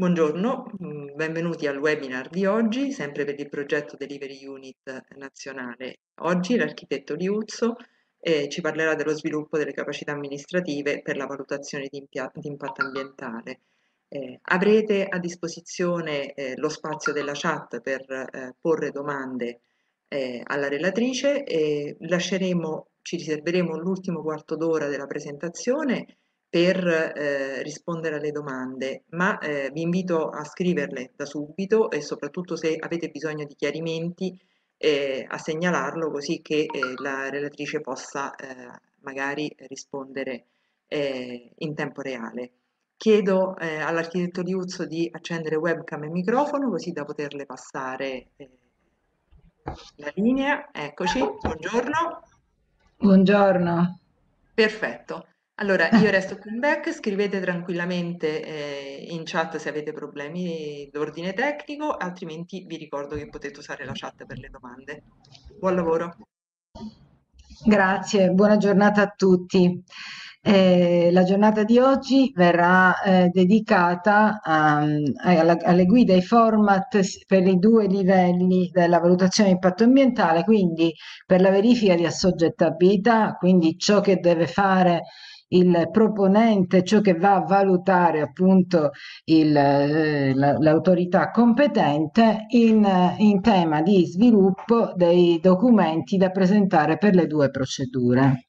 Buongiorno, mm, benvenuti al webinar di oggi, sempre per il progetto Delivery Unit nazionale. Oggi l'architetto Liuzzo eh, ci parlerà dello sviluppo delle capacità amministrative per la valutazione di, di impatto ambientale. Eh, avrete a disposizione eh, lo spazio della chat per eh, porre domande eh, alla relatrice e lasceremo, ci riserveremo l'ultimo quarto d'ora della presentazione per eh, rispondere alle domande, ma eh, vi invito a scriverle da subito e soprattutto se avete bisogno di chiarimenti eh, a segnalarlo così che eh, la relatrice possa eh, magari rispondere eh, in tempo reale. Chiedo all'architetto Liuzzo di accendere webcam e microfono così da poterle passare la linea. Eccoci, buongiorno. Buongiorno. Perfetto. Allora, io resto qui in back, scrivete tranquillamente eh, in chat se avete problemi d'ordine tecnico, altrimenti vi ricordo che potete usare la chat per le domande. Buon lavoro. Grazie, buona giornata a tutti. Eh, la giornata di oggi verrà eh, dedicata a, ehm, alla, alle guide, ai format per i due livelli della valutazione di impatto ambientale, quindi per la verifica di assoggettabilità, quindi ciò che deve fare il proponente, ciò che va a valutare appunto il, eh, l'autorità competente in, in tema di sviluppo dei documenti da presentare per le due procedure.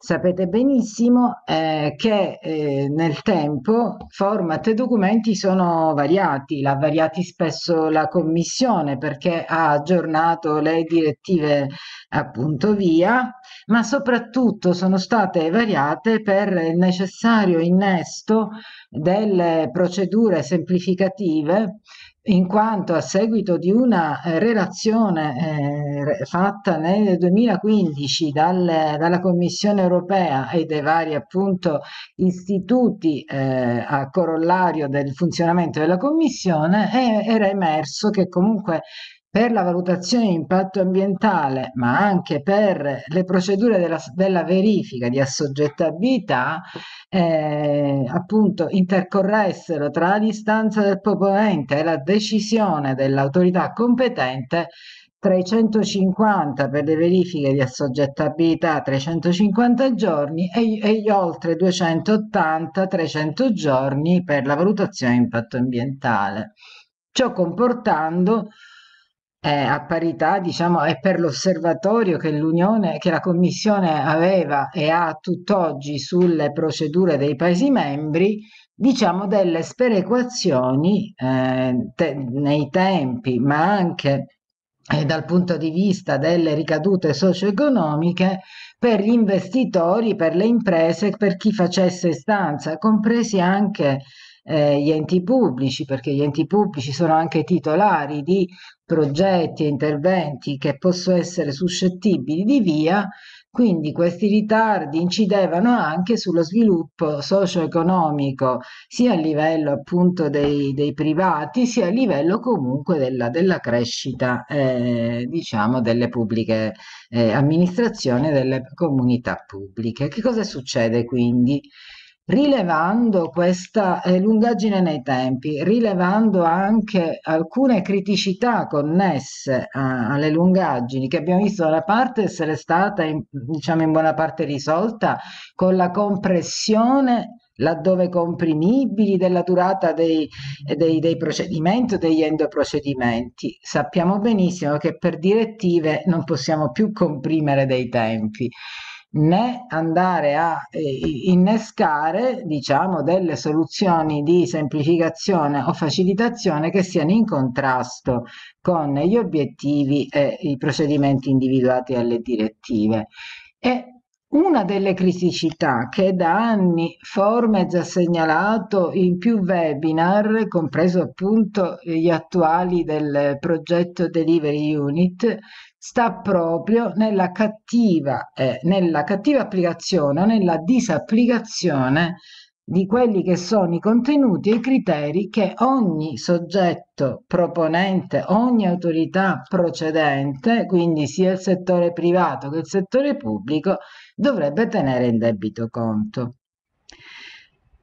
Sapete benissimo eh, che eh, nel tempo format e documenti sono variati, l'ha variati spesso la Commissione perché ha aggiornato le direttive appunto via ma soprattutto sono state variate per il necessario innesto delle procedure semplificative in quanto a seguito di una eh, relazione eh, fatta nel 2015 dalle, dalla Commissione europea e dai vari appunto istituti eh, a corollario del funzionamento della Commissione, eh, era emerso che comunque per la valutazione di impatto ambientale, ma anche per le procedure della, della verifica di assoggettabilità, eh, appunto intercorressero tra la distanza del proponente e la decisione dell'autorità competente 350 per le verifiche di assoggettabilità 350 giorni e, e gli oltre 280-300 giorni per la valutazione di impatto ambientale. Ciò comportando eh, a parità, diciamo, è per l'osservatorio che l'Unione, che la Commissione aveva e ha tutt'oggi sulle procedure dei Paesi membri, diciamo delle sperequazioni eh, te- nei tempi, ma anche eh, dal punto di vista delle ricadute socio-economiche per gli investitori, per le imprese, per chi facesse istanza, compresi anche eh, gli enti pubblici, perché gli enti pubblici sono anche titolari di progetti e interventi che possono essere suscettibili di via, quindi questi ritardi incidevano anche sullo sviluppo socio-economico, sia a livello appunto dei, dei privati, sia a livello comunque della, della crescita eh, diciamo delle pubbliche eh, amministrazioni e delle comunità pubbliche. Che cosa succede quindi? rilevando questa eh, lungaggine nei tempi, rilevando anche alcune criticità connesse a, alle lungaggini che abbiamo visto da una parte essere stata in, diciamo in buona parte risolta con la compressione laddove comprimibili della durata dei, dei, dei procedimenti o degli endoprocedimenti. Sappiamo benissimo che per direttive non possiamo più comprimere dei tempi né andare a eh, innescare diciamo delle soluzioni di semplificazione o facilitazione che siano in contrasto con gli obiettivi e i procedimenti individuati dalle direttive. E una delle criticità che da anni Formez ha segnalato in più webinar, compreso appunto gli attuali del progetto Delivery Unit, sta proprio nella cattiva, eh, nella cattiva applicazione o nella disapplicazione di quelli che sono i contenuti e i criteri che ogni soggetto proponente, ogni autorità procedente, quindi sia il settore privato che il settore pubblico, dovrebbe tenere in debito conto.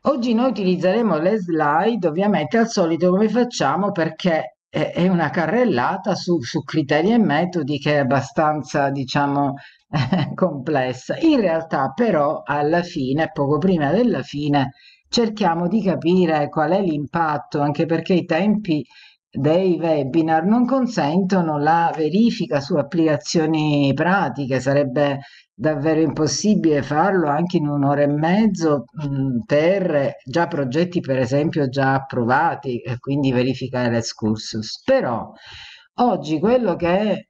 Oggi noi utilizzeremo le slide ovviamente al solito come facciamo perché è, una carrellata su, su, criteri e metodi che è abbastanza, diciamo, eh, complessa. In realtà però alla fine, poco prima della fine, cerchiamo di capire qual è l'impatto, anche perché i tempi dei webinar non consentono la verifica su applicazioni pratiche, sarebbe davvero impossibile farlo anche in un'ora e mezzo mh, mm, per già progetti per esempio già approvati e quindi verificare l'excursus. Però oggi quello che è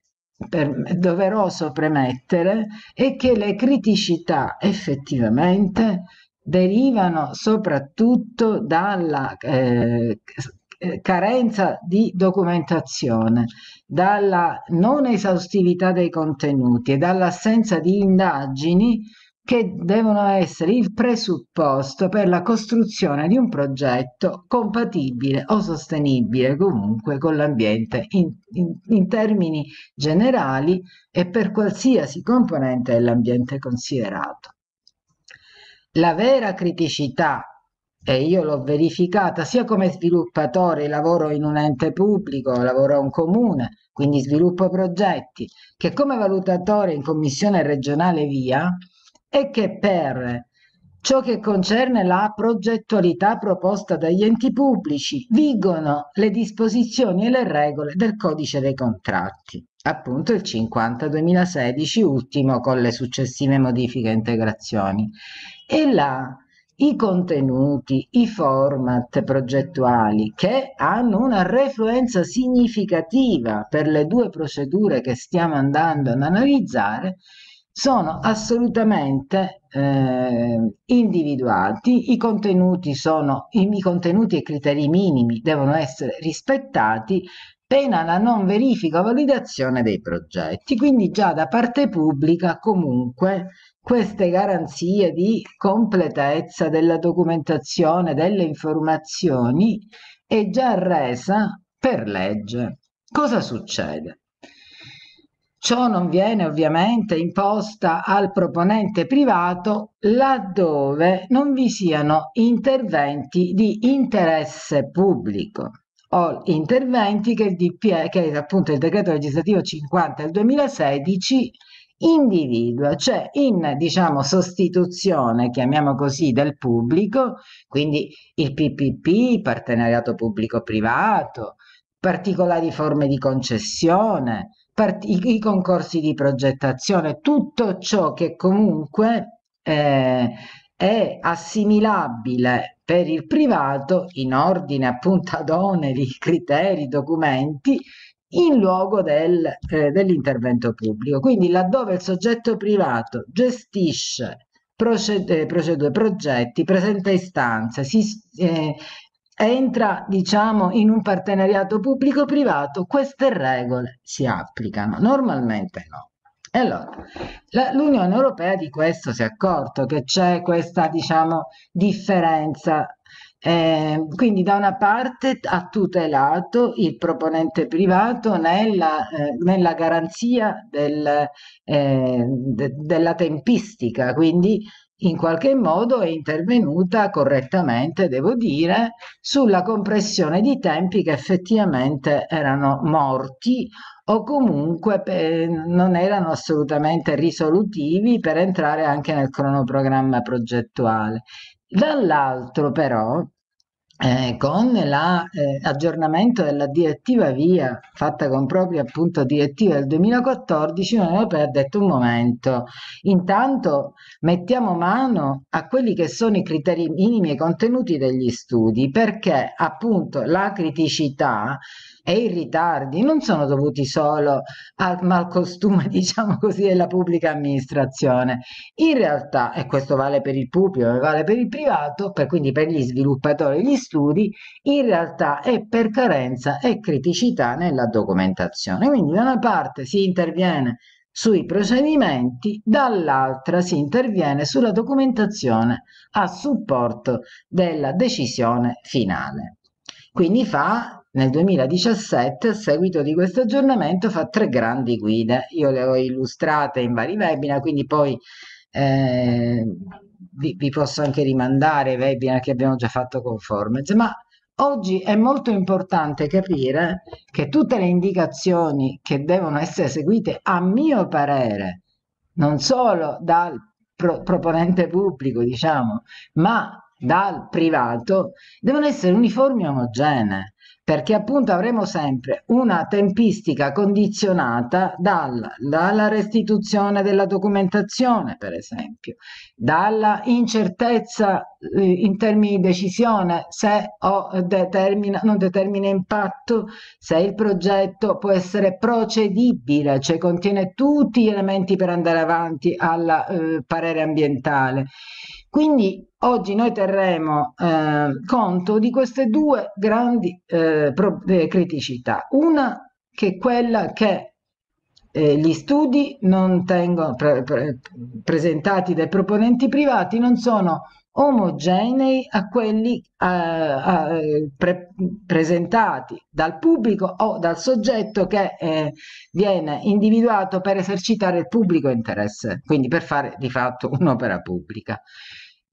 per, doveroso premettere è che le criticità effettivamente derivano soprattutto dalla eh, eh, carenza di documentazione, dalla non esaustività dei contenuti e dall'assenza di indagini che devono essere il presupposto per la costruzione di un progetto compatibile o sostenibile comunque con l'ambiente in, in, in termini generali e per qualsiasi componente dell'ambiente considerato. La vera criticità e io l'ho verificata sia come sviluppatore, lavoro in un ente pubblico, lavoro a un comune, quindi sviluppo progetti, che come valutatore in commissione regionale via e che per ciò che concerne la progettualità proposta dagli enti pubblici vigono le disposizioni e le regole del codice dei contratti, appunto il 50-2016 ultimo con le successive modifiche e integrazioni. E là i contenuti, i format progettuali che hanno una refluenza significativa per le due procedure che stiamo andando ad analizzare sono assolutamente eh, individuati, I contenuti, sono, i contenuti e i criteri minimi devono essere rispettati pena la non verifica o validazione dei progetti. Quindi già da parte pubblica comunque queste garanzie di completezza della documentazione, delle informazioni è già resa per legge. Cosa succede? Ciò non viene ovviamente imposta al proponente privato laddove non vi siano interventi di interesse pubblico o interventi che, il DPE, che appunto il decreto legislativo 50 del 2016 individua, cioè in diciamo, sostituzione, chiamiamo così, del pubblico, quindi il PPP, partenariato pubblico-privato, particolari forme di concessione, part- i, i concorsi di progettazione, tutto ciò che comunque eh, è assimilabile per il privato in ordine appunto ad oneri, criteri, documenti in luogo del, eh, dell'intervento pubblico. Quindi laddove il soggetto privato gestisce procede, eh, procedure, progetti, presenta istanze, si, eh, entra diciamo, in un partenariato pubblico-privato, queste regole si applicano, normalmente no. E allora, l'Unione Europea di questo si è accorto che c'è questa diciamo, differenza eh, quindi da una parte ha tutelato il proponente privato nella, eh, nella garanzia del, eh, de, della tempistica, quindi in qualche modo è intervenuta correttamente, devo dire, sulla compressione di tempi che effettivamente erano morti o comunque eh, non erano assolutamente risolutivi per entrare anche nel cronoprogramma progettuale. Dall'altro però eh, con l'aggiornamento la, eh, della direttiva VIA fatta con proprio appunto direttiva del 2014 l'Unione Europea ha detto un momento intanto mettiamo mano a quelli che sono i criteri minimi e contenuti degli studi perché appunto la criticità e i ritardi non sono dovuti solo al malcostume, diciamo così, della pubblica amministrazione. In realtà, e questo vale per il pubblico e vale per il privato, per, quindi per gli sviluppatori e gli studi, in realtà è per carenza e criticità nella documentazione. Quindi da una parte si interviene sui procedimenti, dall'altra si interviene sulla documentazione a supporto della decisione finale. Quindi fa nel 2017 a seguito di questo aggiornamento fa tre grandi guide. Io le ho illustrate in vari webinar, quindi poi eh, vi, vi, posso anche rimandare i webinar che abbiamo già fatto con Formage, ma oggi è molto importante capire che tutte le indicazioni che devono essere seguite, a mio parere, non solo dal pro proponente pubblico, diciamo, ma dal privato, devono essere uniformi e omogenee perché appunto avremo sempre una tempistica condizionata dal, dalla restituzione della documentazione, per esempio, dalla incertezza eh, in termini di decisione se determina, non determina impatto, se il progetto può essere procedibile, cioè contiene tutti gli elementi per andare avanti al eh, parere ambientale. Quindi oggi noi terremo eh, conto di queste due grandi eh, pro- eh, criticità. Una che è quella che eh, gli studi tengono, pre- pre- presentati dai proponenti privati non sono omogenei a quelli eh, pre- presentati dal pubblico o dal soggetto che viene individuato per esercitare il pubblico interesse, quindi per fare di fatto un'opera pubblica.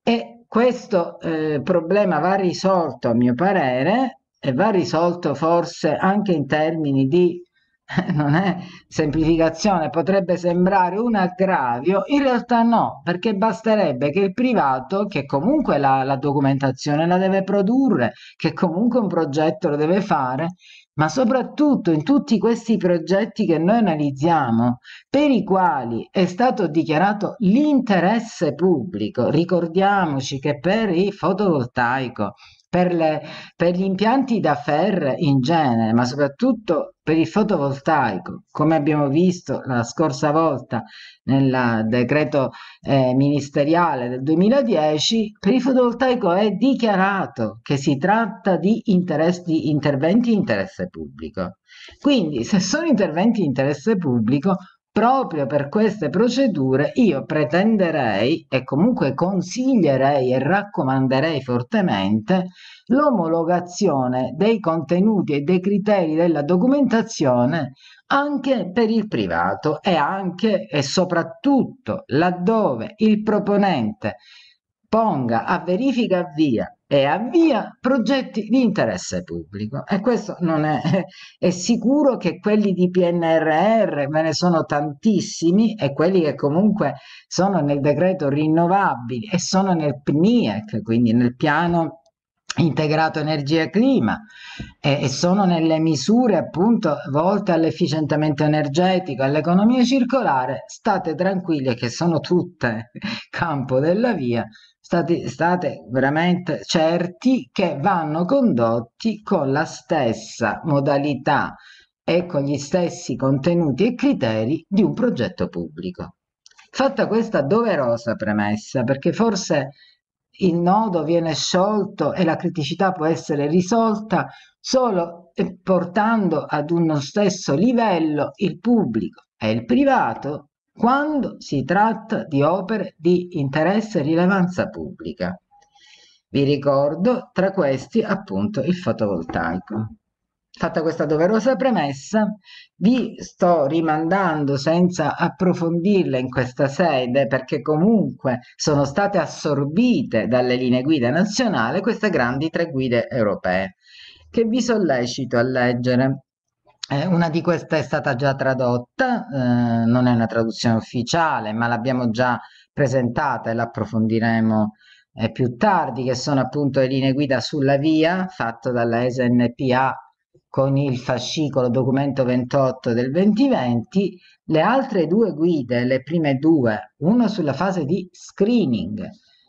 E questo eh, problema va risolto, a mio parere, e va risolto forse anche in termini di non è semplificazione, potrebbe sembrare un aggravio, in realtà no, perché basterebbe che il privato, che comunque la, la documentazione la deve produrre, che comunque un progetto lo deve fare, ma soprattutto in tutti questi progetti che noi analizziamo, per i quali è stato dichiarato l'interesse pubblico. Ricordiamoci che per il fotovoltaico per, le, per gli impianti da ferro in genere, ma soprattutto per il fotovoltaico, come abbiamo visto la scorsa volta nel decreto eh, ministeriale del 2010, per il fotovoltaico è dichiarato che si tratta di, di interventi di interesse pubblico. Quindi se sono interventi di interesse pubblico Proprio per queste procedure io pretenderei e comunque consiglierei e raccomanderei fortemente l'omologazione dei contenuti e dei criteri della documentazione anche per il privato e anche e soprattutto laddove il proponente ponga a verifica via e avvia progetti di interesse pubblico. E questo non è, è sicuro che quelli di PNRR, ve ne sono tantissimi, e quelli che comunque sono nel decreto rinnovabili e sono nel PNIEC, quindi nel piano integrato energia e clima e, e, sono nelle misure appunto volte all'efficientamento energetico, all'economia circolare, state tranquille che sono tutte campo della via, state, state veramente certi che vanno condotti con la stessa modalità e con gli stessi contenuti e criteri di un progetto pubblico. Fatta questa doverosa premessa, perché forse il nodo viene sciolto e la criticità può essere risolta solo eh, portando ad uno stesso livello il pubblico e il privato quando si tratta di opere di interesse e rilevanza pubblica. Vi ricordo tra questi appunto il fotovoltaico. Fatta questa doverosa premessa, vi sto rimandando senza approfondirle in questa sede perché comunque sono state assorbite dalle linee guida nazionali queste grandi tre guide europee che vi sollecito a leggere eh, una di queste è stata già tradotta, eh, non è una traduzione ufficiale, ma l'abbiamo già presentata e l'approfondiremo eh, più tardi, che sono appunto le linee guida sulla via, fatto dalla SNPA con il fascicolo documento 28 del 2020, le altre due guide, le prime due, una sulla fase di screening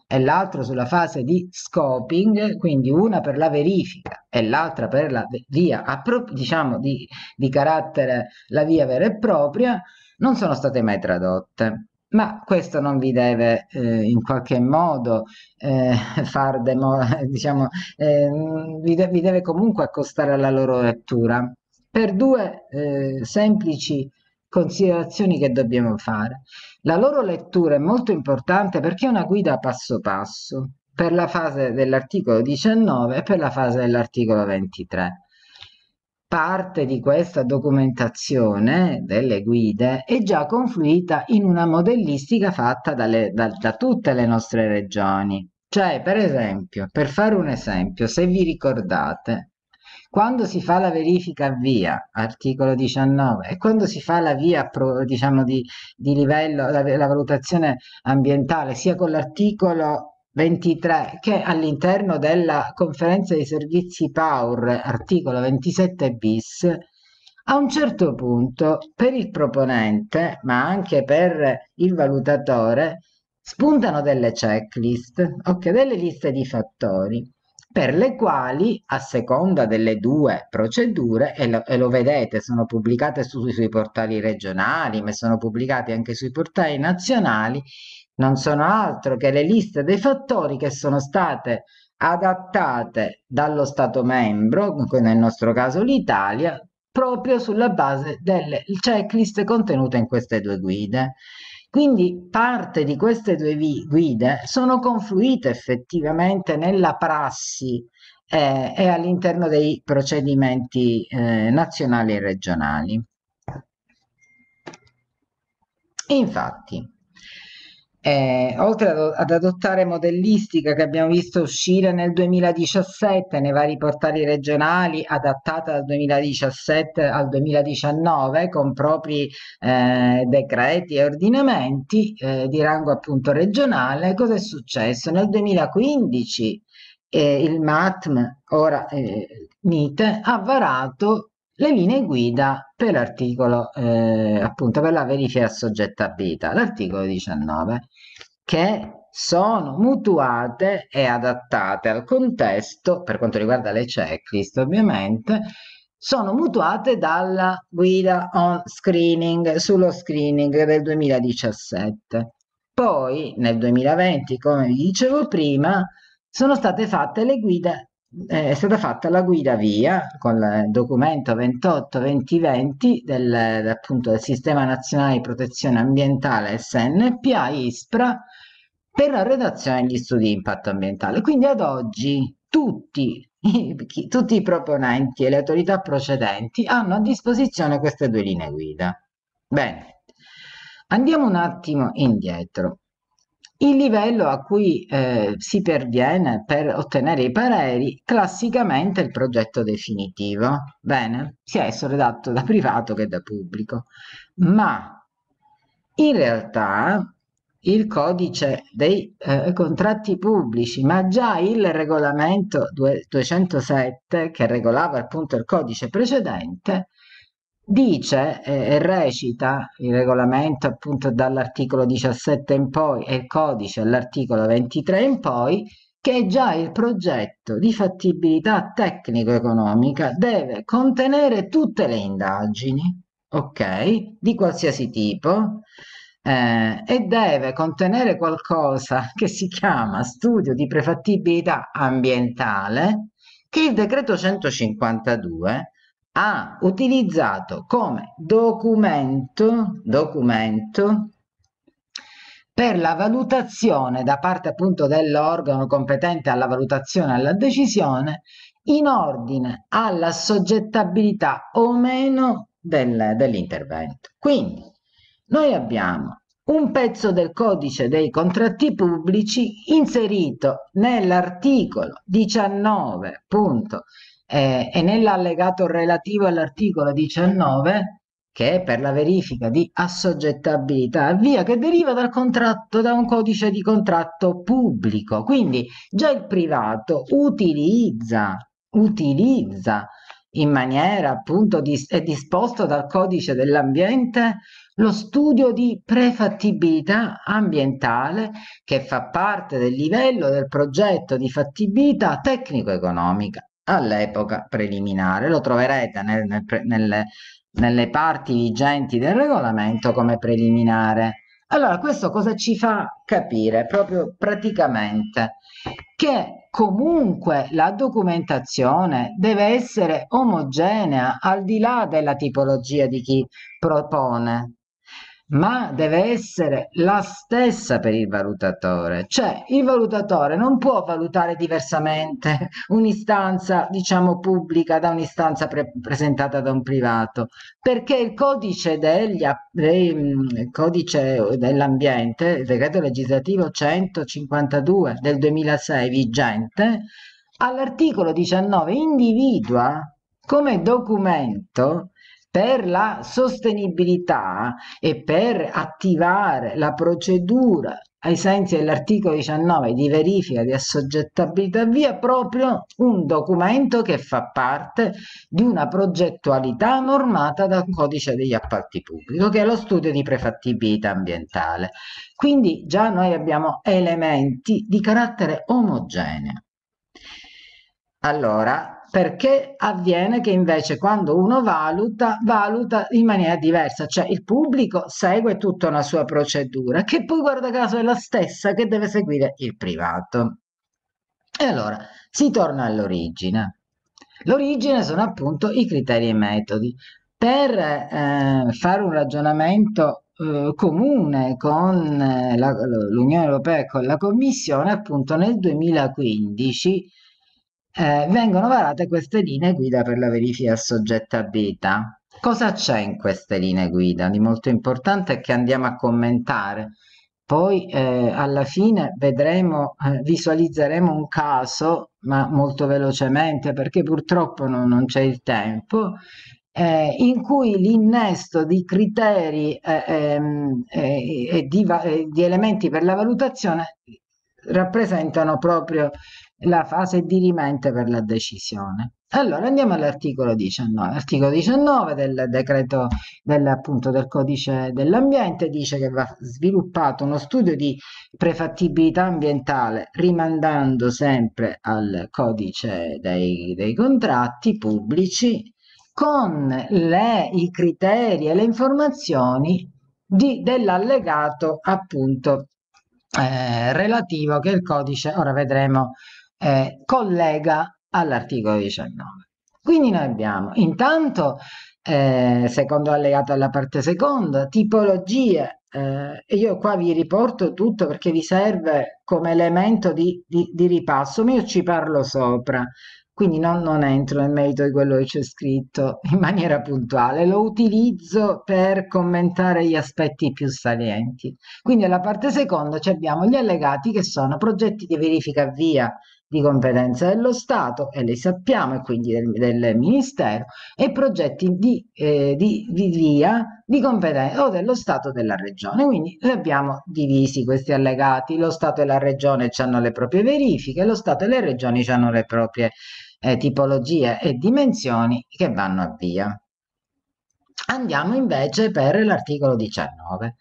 e l'altra sulla fase di scoping, quindi una per la verifica e l'altra per la via, diciamo di, di carattere la via vera e propria, non sono state mai tradotte ma questo non vi deve eh, in qualche modo eh, far demo, diciamo, eh, vi, de vi, deve comunque accostare alla loro lettura per due eh, semplici considerazioni che dobbiamo fare. La loro lettura è molto importante perché è una guida passo passo per la fase dell'articolo 19 e per la fase dell'articolo 23 parte di questa documentazione delle guide è già confluita in una modellistica fatta dalle, da, da tutte le nostre regioni. Cioè, per esempio, per fare un esempio, se vi ricordate, quando si fa la verifica via, articolo 19, e quando si fa la via diciamo, di, di livello, la, la valutazione ambientale, sia con l'articolo 23 che all'interno della conferenza dei servizi PAUR, articolo 27 bis, a un certo punto per il proponente, ma anche per il valutatore, spuntano delle checklist, ok, delle liste di fattori per le quali, a seconda delle due procedure, e lo, e lo vedete, sono pubblicate su, sui portali regionali, ma sono pubblicate anche sui portali nazionali, non sono altro che le liste dei fattori che sono state adattate dallo Stato membro, nel nostro caso l'Italia, proprio sulla base delle checklist contenute in queste due guide. Quindi parte di queste due guide sono confluite effettivamente nella prassi eh, e all'interno dei procedimenti eh, nazionali e regionali. Infatti, eh, oltre ad adottare modellistica che abbiamo visto uscire nel 2017 nei vari portali regionali, adattata dal 2017 al 2019 con propri eh, decreti e ordinamenti eh, di rango appunto regionale, cosa è successo? Nel 2015 eh, il MATM, ora eh, MITE, ha varato le linee guida per l'articolo eh, appunto per la verifica assoggettabilità, l'articolo 19 che sono mutuate e adattate al contesto, per quanto riguarda le checklist ovviamente, sono mutuate dalla guida on screening, sullo screening del 2017. Poi nel 2020, come vi dicevo prima, sono state fatte le guide è stata fatta la guida via con il documento 28-2020 del, appunto, del Sistema Nazionale di Protezione Ambientale SNPA ISPRA per la redazione degli studi di impatto ambientale. Quindi ad oggi tutti tutti i proponenti e le autorità procedenti hanno a disposizione queste due linee guida. Bene, andiamo un attimo indietro. Il livello a cui eh, si perviene per ottenere i pareri classicamente è il progetto definitivo, bene, sia esso redatto da privato che da pubblico, ma in realtà il codice dei eh, contratti pubblici, ma già il regolamento 207 che regolava appunto il codice precedente, dice eh, e eh, recita il regolamento appunto dall'articolo 17 in poi e il codice all'articolo 23 in poi che già il progetto di fattibilità tecnico-economica deve contenere tutte le indagini, ok, di qualsiasi tipo eh, e deve contenere qualcosa che si chiama studio di prefattibilità ambientale che il decreto 152 ha utilizzato come documento, documento per la valutazione da parte appunto dell'organo competente alla valutazione e alla decisione in ordine alla soggettabilità o meno del, dell'intervento. Quindi noi abbiamo un pezzo del codice dei contratti pubblici inserito nell'articolo 19 eh, e nell'allegato relativo all'articolo 19 che è per la verifica di assoggettabilità a via che deriva dal contratto, da un codice di contratto pubblico. Quindi già il privato utilizza, utilizza in maniera appunto dis- è disposto dal codice dell'ambiente lo studio di prefattibilità ambientale che fa parte del livello del progetto di fattibilità tecnico-economica all'epoca preliminare. Lo troverete nel, nel, nelle, nelle parti vigenti del regolamento come preliminare. Allora, questo cosa ci fa capire? Proprio praticamente che comunque la documentazione deve essere omogenea al di là della tipologia di chi propone ma deve essere la stessa per il valutatore, cioè il valutatore non può valutare diversamente un'istanza, diciamo, pubblica da un'istanza pre- presentata da un privato, perché il codice, degli, il codice dell'ambiente, il decreto legislativo 152 del 2006 vigente, all'articolo 19 individua come documento per la sostenibilità e per attivare la procedura ai sensi dell'articolo 19 di verifica di assoggettabilità via proprio un documento che fa parte di una progettualità normata dal codice degli appalti pubblici, che è lo studio di prefattibilità ambientale. Quindi già noi abbiamo elementi di carattere omogeneo. Allora, perché avviene che invece quando uno valuta, valuta in maniera diversa, cioè il pubblico segue tutta una sua procedura, che poi guarda caso è la stessa che deve seguire il privato. E allora si torna all'origine. L'origine sono appunto i criteri e i metodi. Per eh, fare un ragionamento eh, comune con eh, l'Unione Europea e con la Commissione, appunto nel 2015 eh, vengono varate queste linee guida per la verifica soggettabilità. Cosa c'è in queste linee guida? Di molto importante è che andiamo a commentare. Poi eh, alla fine vedremo, eh, visualizzeremo un caso, ma molto velocemente perché purtroppo no, non c'è il tempo, eh, in cui l'innesto di criteri eh, ehm, eh, e di, di, elementi per la valutazione rappresentano proprio la fase dirimente per la decisione. Allora andiamo all'articolo 19. L'articolo 19 del decreto del, appunto, del codice dell'ambiente dice che va sviluppato uno studio di prefattibilità ambientale rimandando sempre al codice dei, dei contratti pubblici con le, i criteri e le informazioni di, dell'allegato appunto eh, relativo che il codice, ora vedremo eh, collega all'articolo 19. Quindi noi abbiamo intanto, eh, secondo allegato alla parte seconda, tipologie, eh, io qua vi riporto tutto perché vi serve come elemento di, di, di ripasso, ma io ci parlo sopra, quindi non, non, entro nel merito di quello che c'è scritto in maniera puntuale, lo utilizzo per commentare gli aspetti più salienti. Quindi alla parte seconda abbiamo gli allegati che sono progetti di verifica via di competenza dello Stato, e le sappiamo, e quindi del, del Ministero, e progetti di, eh, di, di via di competenza o dello Stato della Regione. Quindi li abbiamo divisi questi allegati, lo Stato e la Regione hanno le proprie verifiche, lo Stato e le Regioni hanno le proprie eh, tipologie e dimensioni che vanno a via. Andiamo invece per l'articolo 19.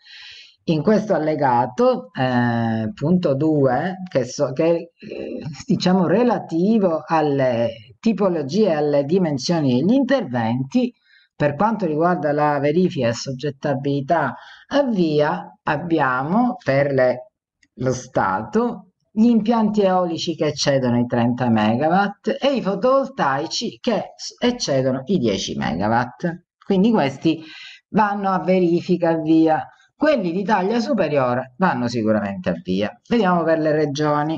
In questo allegato, eh, punto 2, che, so, che eh, diciamo relativo alle tipologie e alle dimensioni degli interventi, per quanto riguarda la verifica e soggettabilità a via, abbiamo per le, lo Stato gli impianti eolici che eccedono i 30 MW e i fotovoltaici che eccedono i 10 MW. Quindi questi vanno a verifica via. Quelli di taglia superiore vanno sicuramente al via. Vediamo per le regioni.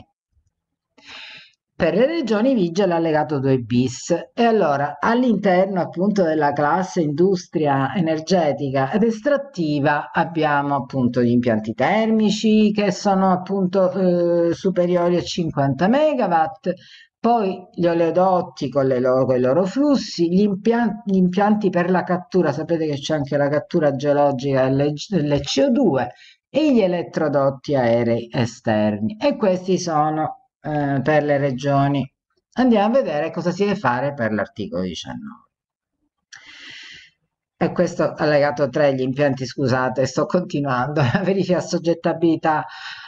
Per le regioni vige l'allegato 2 bis e allora all'interno appunto della classe industria energetica ed estrattiva abbiamo appunto gli impianti termici che sono appunto eh, superiori a 50 MW, poi gli oleodotti con, loro, con i loro flussi, gli impianti, gli impianti, per la cattura, sapete che c'è anche la cattura geologica delle, delle CO2 e gli elettrodotti aerei esterni e questi sono eh, per le regioni. Andiamo a vedere cosa si deve fare per l'articolo 19 e questo allegato 3 gli impianti scusate sto continuando la verifica soggettabilità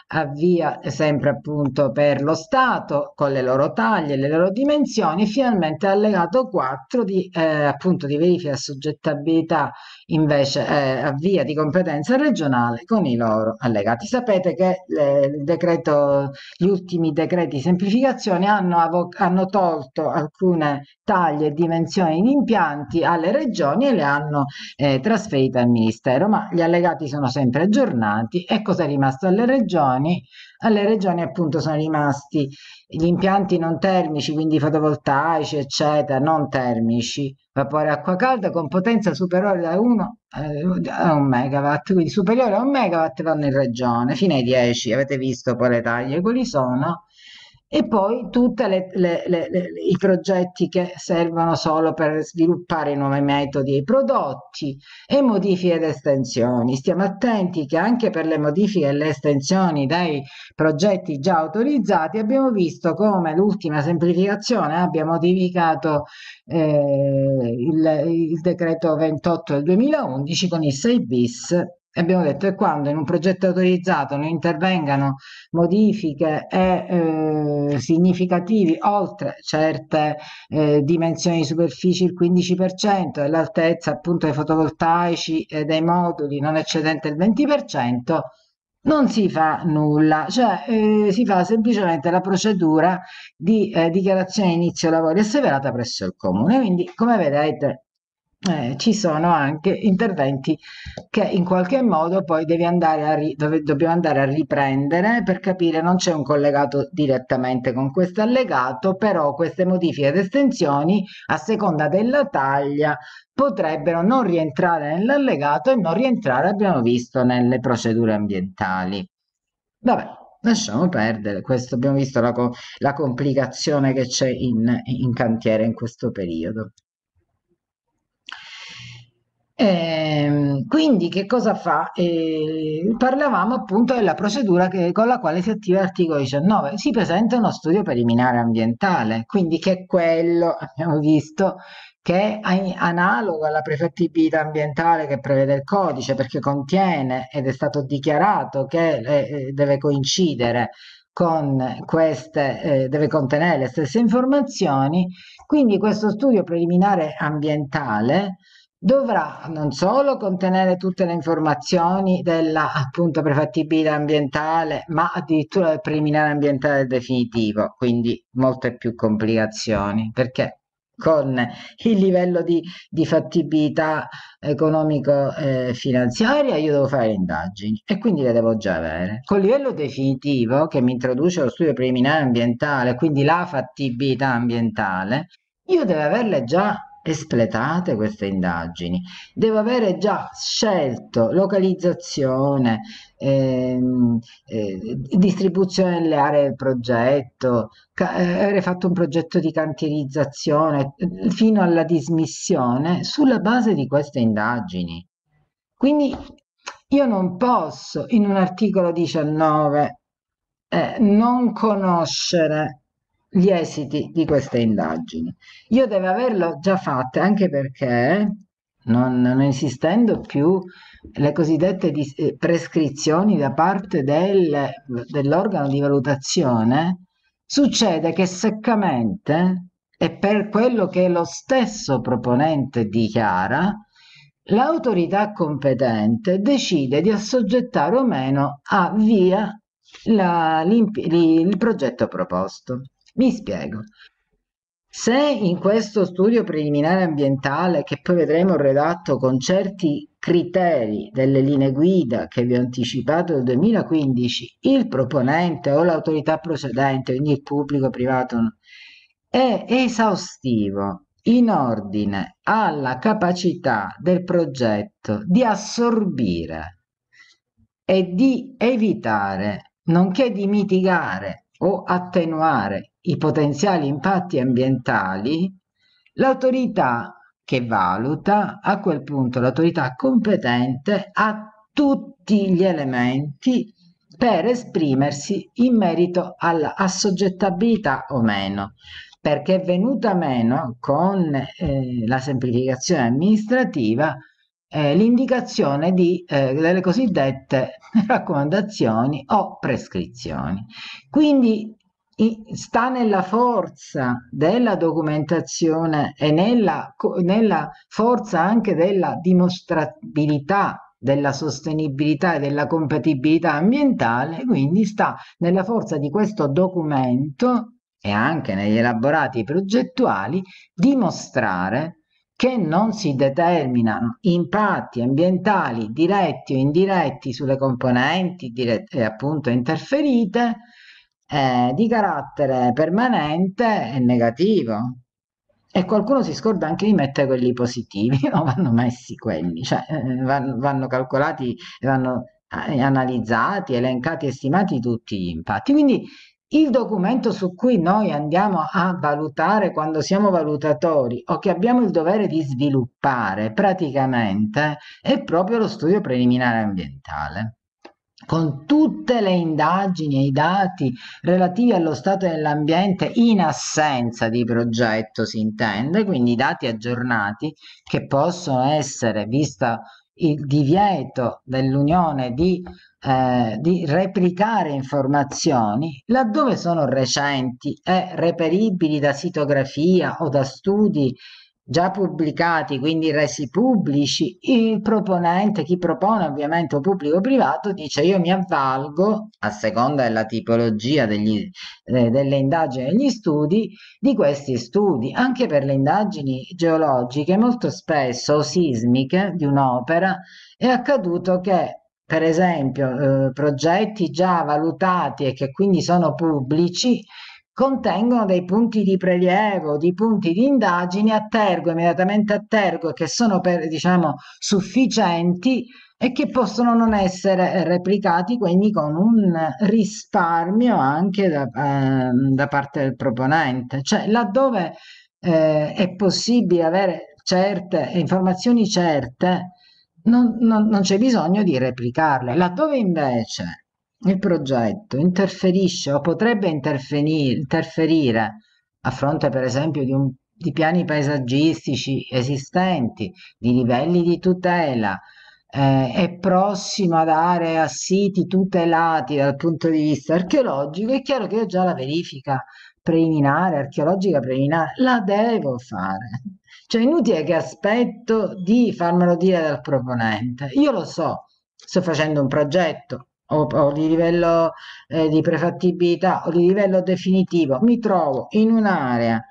avvia sempre appunto per lo Stato con le loro taglie, le loro dimensioni, finalmente allegato 4 di, eh, appunto di verifica assoggettabilità invece è a via di competenza regionale con i loro allegati. Sapete che eh, decreto, gli ultimi decreti di semplificazione hanno, hanno tolto alcune taglie e dimensioni in impianti alle regioni e le hanno eh, trasferite al Ministero, ma gli allegati sono sempre aggiornati e cosa è rimasto alle regioni? alle regioni appunto sono rimasti gli impianti non termici, quindi fotovoltaici, eccetera, non termici, vapore acqua calda con potenza superiore a 1 eh, a megawatt, quindi superiore a 1 megawatt vanno in regione, fino ai 10, avete visto poi le taglie, quali sono? e poi tutti i progetti che servono solo per sviluppare nuovi metodi e prodotti e modifiche ed estensioni. Stiamo attenti che anche per le modifiche e le estensioni dei progetti già autorizzati abbiamo visto come l'ultima semplificazione abbia modificato eh, il, il decreto 28 del 2011 con il 6 bis abbiamo detto, che quando in un progetto autorizzato non intervengano modifiche e, eh, significativi oltre certe eh, dimensioni di superfici, il 15% e l'altezza appunto dei fotovoltaici e dei moduli non eccedente il 20%, non si fa nulla, cioè eh, si fa semplicemente la procedura di eh, dichiarazione inizio lavori asseverata presso il comune. Quindi, come vedete, eh, ci sono anche interventi che in qualche modo poi devi andare a dove dobbiamo andare a riprendere per capire non c'è un collegato direttamente con questo allegato, però queste modifiche ed estensioni a seconda della taglia potrebbero non rientrare nell'allegato e non rientrare, abbiamo visto, nelle procedure ambientali. Vabbè, lasciamo perdere questo, abbiamo visto la, co- la complicazione che c'è in, in cantiere in questo periodo. Eh, quindi che cosa fa? Eh, parlavamo appunto della procedura che, con la quale si attiva l'articolo 19, si presenta uno studio preliminare ambientale, quindi che è quello, abbiamo visto, che è analogo alla prefattibilità ambientale che prevede il codice, perché contiene ed è stato dichiarato che eh, deve coincidere con queste, eh, deve contenere le stesse informazioni, quindi questo studio preliminare ambientale dovrà non solo contenere tutte le informazioni della appunto prefattibilità ambientale, ma addirittura del preliminare ambientale definitivo, quindi molte più complicazioni, perché con il livello di, di fattibilità economico-finanziaria eh, io devo fare indagini e quindi le devo già avere. Col livello definitivo che mi introduce lo studio preliminare ambientale, quindi la fattibilità ambientale, io devo averle già espletate queste indagini, devo avere già scelto localizzazione, ehm, eh, distribuzione delle aree del progetto, eh, avere fatto un progetto di cantierizzazione eh, fino alla dismissione sulla base di queste indagini. Quindi io non posso in un articolo 19 eh, non conoscere gli esiti di queste indagini. Io devo averlo già fatto anche perché non, non esistendo più le cosiddette eh, prescrizioni da parte del, dell'organo di valutazione, succede che seccamente e per quello che lo stesso proponente dichiara, l'autorità competente decide di assoggettare o meno a via la, il progetto proposto. Mi spiego. Se in questo studio preliminare ambientale, che poi vedremo redatto con certi criteri delle linee guida che vi ho anticipato nel 2015, il proponente o l'autorità procedente, quindi il pubblico privato, è esaustivo in ordine alla capacità del progetto di assorbire e di evitare, nonché di mitigare o attenuare i potenziali impatti ambientali, l'autorità che valuta, a quel punto l'autorità competente ha tutti gli elementi per esprimersi in merito alla assoggettabilità o meno, perché è venuta meno con eh, la semplificazione amministrativa eh, l'indicazione di, eh, delle cosiddette raccomandazioni o prescrizioni. Quindi sta nella forza della documentazione e nella, nella forza anche della dimostrabilità della sostenibilità e della compatibilità ambientale, quindi sta nella forza di questo documento e anche negli elaborati progettuali dimostrare che non si determinano impatti ambientali diretti o indiretti sulle componenti dirette, eh, appunto interferite eh, di carattere permanente e negativo. E qualcuno si scorda anche di mettere quelli positivi, non vanno messi quelli, cioè eh, eh, vanno, vanno calcolati, vanno eh, analizzati, elencati e stimati tutti gli impatti. Quindi il documento su cui noi andiamo a valutare quando siamo valutatori o che abbiamo il dovere di sviluppare praticamente è proprio lo studio preliminare ambientale con tutte le indagini e i dati relativi allo stato dell'ambiente in assenza di progetto, si intende, quindi dati aggiornati che possono essere, vista il divieto dell'Unione di, eh, di replicare informazioni laddove sono recenti e reperibili da sitografia o da studi già pubblicati, quindi resi pubblici, il proponente, chi propone ovviamente o pubblico o privato, dice io mi avvalgo, a seconda della tipologia degli, eh, delle indagini e degli studi, di questi studi. Anche per le indagini geologiche, molto spesso sismiche di un'opera, è accaduto che per esempio eh, progetti già valutati e che quindi sono pubblici, contengono dei punti di prelievo, di punti di indagine a tergo, immediatamente a tergo, che sono per, diciamo, sufficienti e che possono non essere eh, replicati, quindi con un risparmio anche da, eh, da parte del proponente. Cioè, laddove eh, è possibile avere certe informazioni certe, non, non, non c'è bisogno di replicarle. Laddove invece il progetto interferisce o potrebbe interferire a fronte per esempio di, un, di piani paesaggistici esistenti, di livelli di tutela, eh, è prossimo ad aree, a siti tutelati dal punto di vista archeologico, è chiaro che io già la verifica preliminare, archeologica preliminare, la devo fare. Cioè inutile che aspetto di farmelo dire dal proponente. Io lo so, sto facendo un progetto, o, o di livello eh, di prefattibilità o di livello definitivo, mi trovo in un'area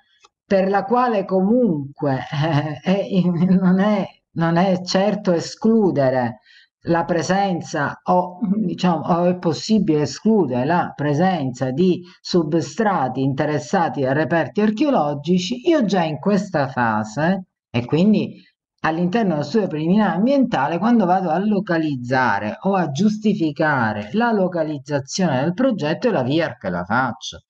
per la quale comunque eh, eh, non, è, non, è, certo escludere la presenza o, diciamo, o è possibile escludere la presenza di substrati interessati a reperti archeologici, io già in questa fase, e quindi all'interno della studio preliminare ambientale, quando vado a localizzare o a giustificare la localizzazione del progetto, è la VIAR che la faccio,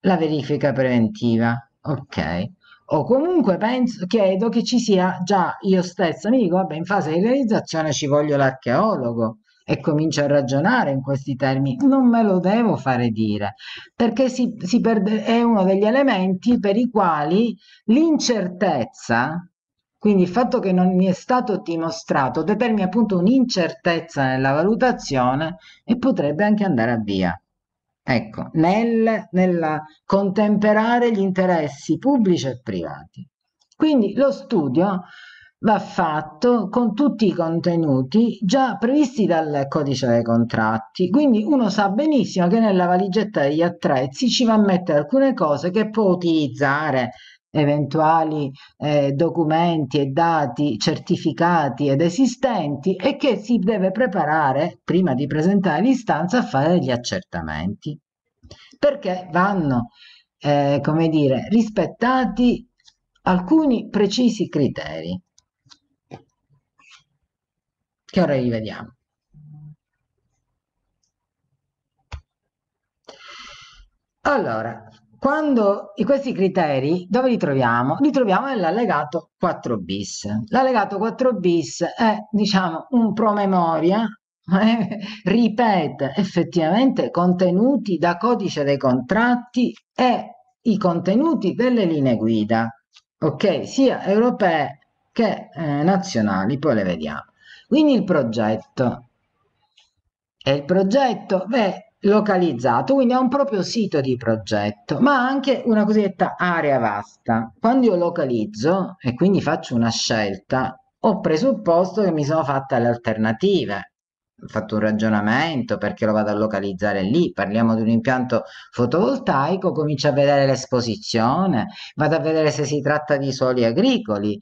la verifica preventiva, ok? O comunque penso, chiedo che ci sia già io stessa, mi dico, vabbè, in fase di realizzazione ci voglio l'archeologo, e comincio a ragionare in questi termini, non me lo devo fare dire, perché si, si perde, è uno degli elementi per i quali l'incertezza quindi il fatto che non mi è stato dimostrato determina appunto un'incertezza nella valutazione e potrebbe anche andare via. Ecco, nel, nella contemperare gli interessi pubblici e privati. Quindi lo studio va fatto con tutti i contenuti già previsti dal codice dei contratti. Quindi uno sa benissimo che nella valigetta degli attrezzi ci va a mettere alcune cose che può utilizzare eventuali eh, documenti e dati certificati ed esistenti e che si deve preparare prima di presentare l'istanza a fare gli accertamenti perché vanno eh, come dire rispettati alcuni precisi criteri che ora rivediamo allora quando questi criteri dove li troviamo? Li troviamo nell'allegato 4 bis. L'allegato 4 bis è, diciamo, un promemoria, eh, ripete effettivamente contenuti da codice dei contratti e i contenuti delle linee guida, ok? Sia europee che eh, nazionali, poi le vediamo. Quindi il progetto. E il progetto, beh, localizzato, quindi ha un proprio sito di progetto, ma anche una cosiddetta area vasta. Quando io localizzo e quindi faccio una scelta, ho presupposto che mi sono fatta le alternative, ho fatto un ragionamento perché lo vado a localizzare lì, parliamo di un impianto fotovoltaico, comincio a vedere l'esposizione, vado a vedere se si tratta di soli agricoli,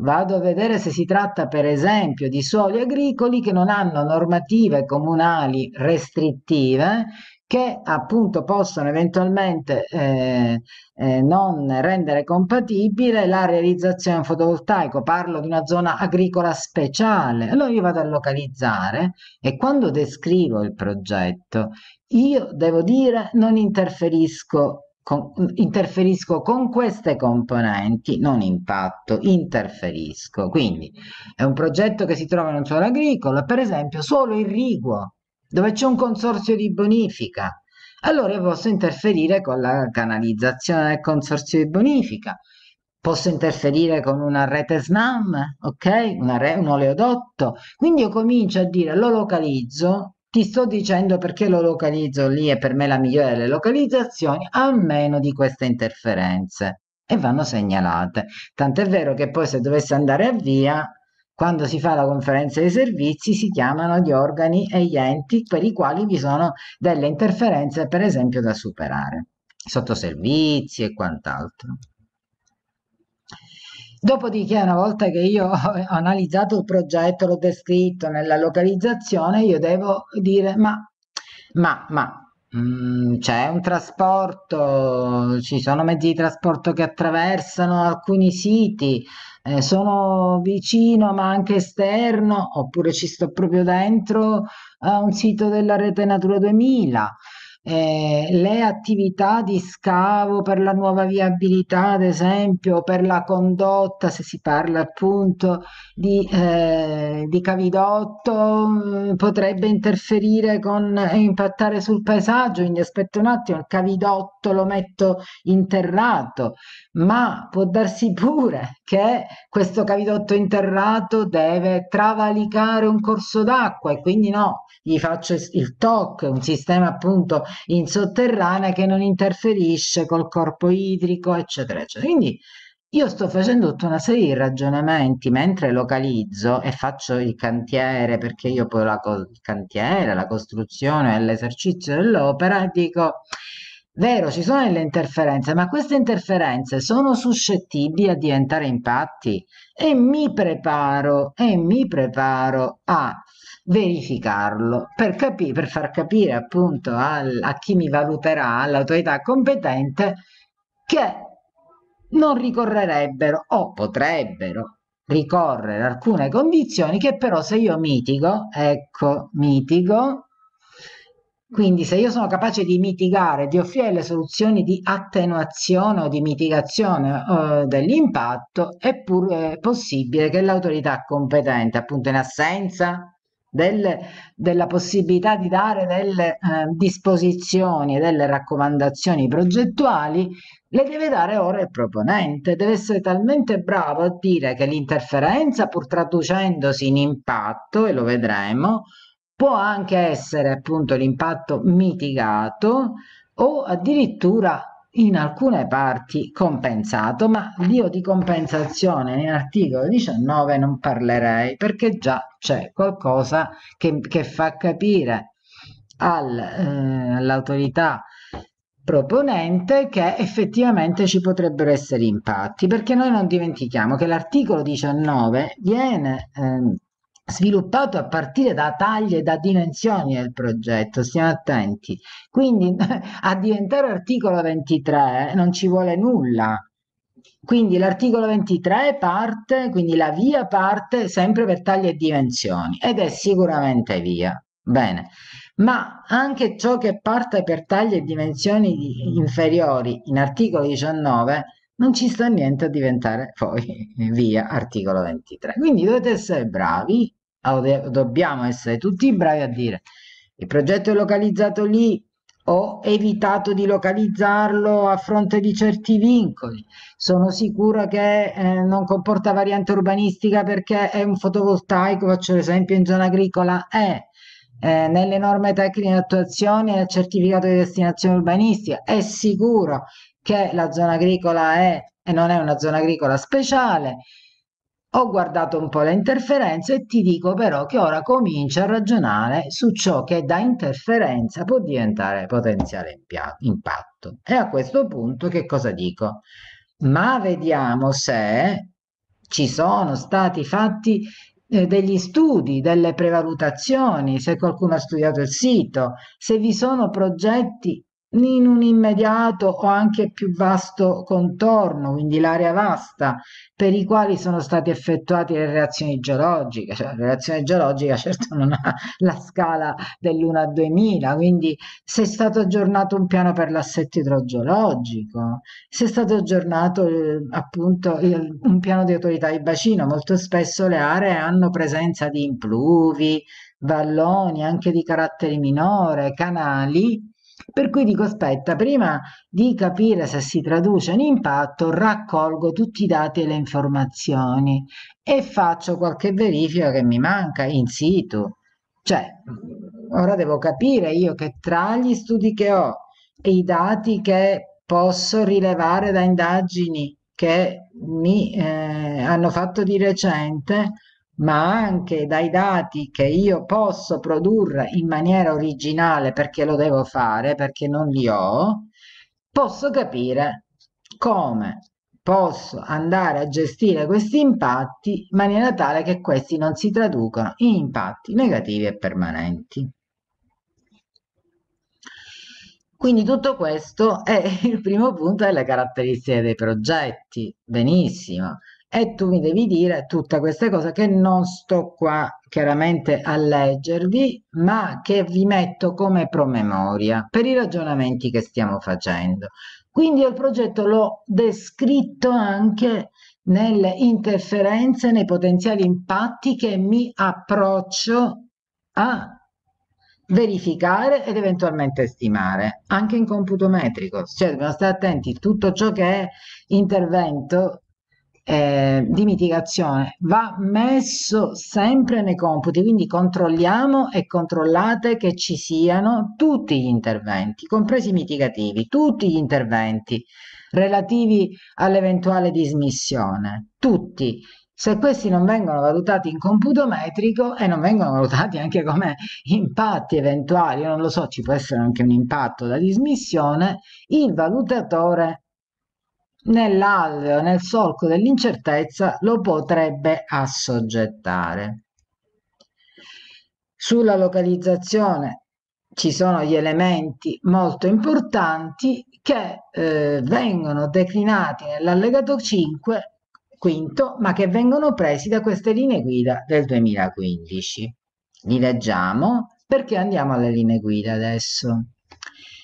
Vado a vedere se si tratta per esempio di suoli agricoli che non hanno normative comunali restrittive che appunto possono eventualmente eh, eh, non rendere compatibile la realizzazione fotovoltaico, parlo di una zona agricola speciale, allora io vado a localizzare e quando descrivo il progetto io devo dire non interferisco con, interferisco con queste componenti, non impatto, interferisco. Quindi è un progetto che si trova in un suolo agricolo, per esempio suolo irriguo, dove c'è un consorzio di bonifica. Allora io posso interferire con la canalizzazione del consorzio di bonifica, posso interferire con una rete SNAM, ok? Re, un oleodotto. Quindi io comincio a dire lo localizzo ti sto dicendo perché lo localizzo lì e per me la migliore delle localizzazioni, a meno di queste interferenze e vanno segnalate. Tant'è vero che poi se dovesse andare a via, quando si fa la conferenza dei servizi si chiamano gli organi e gli enti per i quali vi sono delle interferenze, per esempio, da superare, sottoservizi e quant'altro. Dopodiché, una volta che io ho analizzato il progetto, l'ho descritto nella localizzazione, io devo dire ma, ma, ma mm, c'è un trasporto, ci sono mezzi di trasporto che attraversano alcuni siti, eh, sono vicino ma anche esterno, oppure ci sto proprio dentro a un sito della rete Natura 2000. Eh, le attività di scavo per la nuova viabilità, ad esempio, per la condotta, se si parla appunto di, eh, di cavidotto, mm, potrebbe interferire con, e eh, impattare sul paesaggio, quindi aspetta un attimo, il cavidotto morto lo metto interrato, ma può darsi pure che questo cavidotto interrato deve travalicare un corso d'acqua e quindi no, gli faccio il TOC, un sistema appunto in sotterranea che non interferisce col corpo idrico, eccetera, eccetera. Quindi io sto facendo tutta una serie di ragionamenti mentre localizzo e faccio il cantiere, perché io poi la il cantiere, la costruzione e l'esercizio dell'opera, dico Vero, ci sono delle interferenze, ma queste interferenze sono suscettibili a diventare impatti e mi preparo, e mi preparo a verificarlo per, capi- per far capire appunto al- a chi mi valuterà, all'autorità competente, che non ricorrerebbero o potrebbero ricorrere alcune condizioni che però se io mitigo, ecco, mitigo, quindi se io sono capace di mitigare, di offrire le soluzioni di attenuazione o di mitigazione eh, dell'impatto, è pure eh, possibile che l'autorità competente, appunto in assenza del, della possibilità di dare delle eh, disposizioni e delle raccomandazioni progettuali, le deve dare ora il proponente. Deve essere talmente bravo a dire che l'interferenza, pur traducendosi in impatto, e lo vedremo, può anche essere appunto l'impatto mitigato o addirittura in alcune parti compensato, ma io di compensazione nell'articolo 19 non parlerei perché già c'è qualcosa che, che, fa capire al, eh, all'autorità proponente che effettivamente ci potrebbero essere impatti, perché noi non dimentichiamo che l'articolo 19 viene eh, sviluppato a partire da taglie e da dimensioni del progetto, stiamo attenti. Quindi a diventare articolo 23 eh, non ci vuole nulla. Quindi l'articolo 23 parte, quindi la via parte sempre per taglie e dimensioni ed è sicuramente via. Bene, ma anche ciò che parte per taglie e dimensioni inferiori in articolo 19 non ci sta niente a diventare poi via articolo 23. Quindi dovete essere bravi allora, dobbiamo essere tutti bravi a dire il progetto è localizzato lì, ho evitato di localizzarlo a fronte di certi vincoli. Sono sicuro che eh, non comporta variante urbanistica perché è un fotovoltaico, faccio l'esempio in zona agricola, è eh, nelle norme tecniche di attuazione e certificato di destinazione urbanistica, è sicuro che la zona agricola è e non è una zona agricola speciale, ho guardato un po' le interferenze e ti dico però che ora comincio a ragionare su ciò che da interferenza può diventare potenziale impatto. E a questo punto che cosa dico? Ma vediamo se ci sono stati fatti eh, degli studi, delle prevalutazioni, se qualcuno ha studiato il sito, se vi sono progetti in un immediato o anche più vasto contorno, quindi l'area vasta, per i quali sono state effettuate le reazioni geologiche, cioè la reazione geologica certo non ha la scala dell'1 a 2000, quindi se è stato aggiornato un piano per l'assetto idrogeologico, se è stato aggiornato eh, appunto il, un piano di autorità di bacino, molto spesso le aree hanno presenza di impluvi, valloni anche di carattere minore, canali per cui dico, aspetta, prima di capire se si traduce in impatto, raccolgo tutti i dati e le informazioni e faccio qualche verifica che mi manca in situ. Cioè, ora devo capire io che tra gli studi che ho e i dati che posso rilevare da indagini che mi eh, hanno fatto di recente, ma anche dai dati che io posso produrre in maniera originale perché lo devo fare, perché non li ho, posso capire come posso andare a gestire questi impatti in maniera tale che questi non si traducano in impatti negativi e permanenti. Quindi tutto questo è il primo punto delle caratteristiche dei progetti. Benissimo e tu mi devi dire tutte queste cose che non sto qua chiaramente a leggervi, ma che vi metto come promemoria per i ragionamenti che stiamo facendo. Quindi il progetto l'ho descritto anche nelle interferenze, nei potenziali impatti che mi approccio a verificare ed eventualmente stimare, anche in computo metrico. Cioè dobbiamo stare attenti, tutto ciò che è intervento eh, di mitigazione va messo sempre nei computi, quindi controlliamo e controllate che ci siano tutti gli interventi, compresi i mitigativi, tutti gli interventi relativi all'eventuale dismissione, tutti. Se questi non vengono valutati in computo metrico e non vengono valutati anche come impatti eventuali, non lo so, ci può essere anche un impatto da dismissione, il valutatore nell'alveo, nel solco dell'incertezza, lo potrebbe assoggettare. Sulla localizzazione ci sono gli elementi molto importanti che eh, vengono declinati nell'allegato 5 quinto, ma che vengono presi da queste linee guida del 2015. Li leggiamo perché andiamo alle linee guida adesso.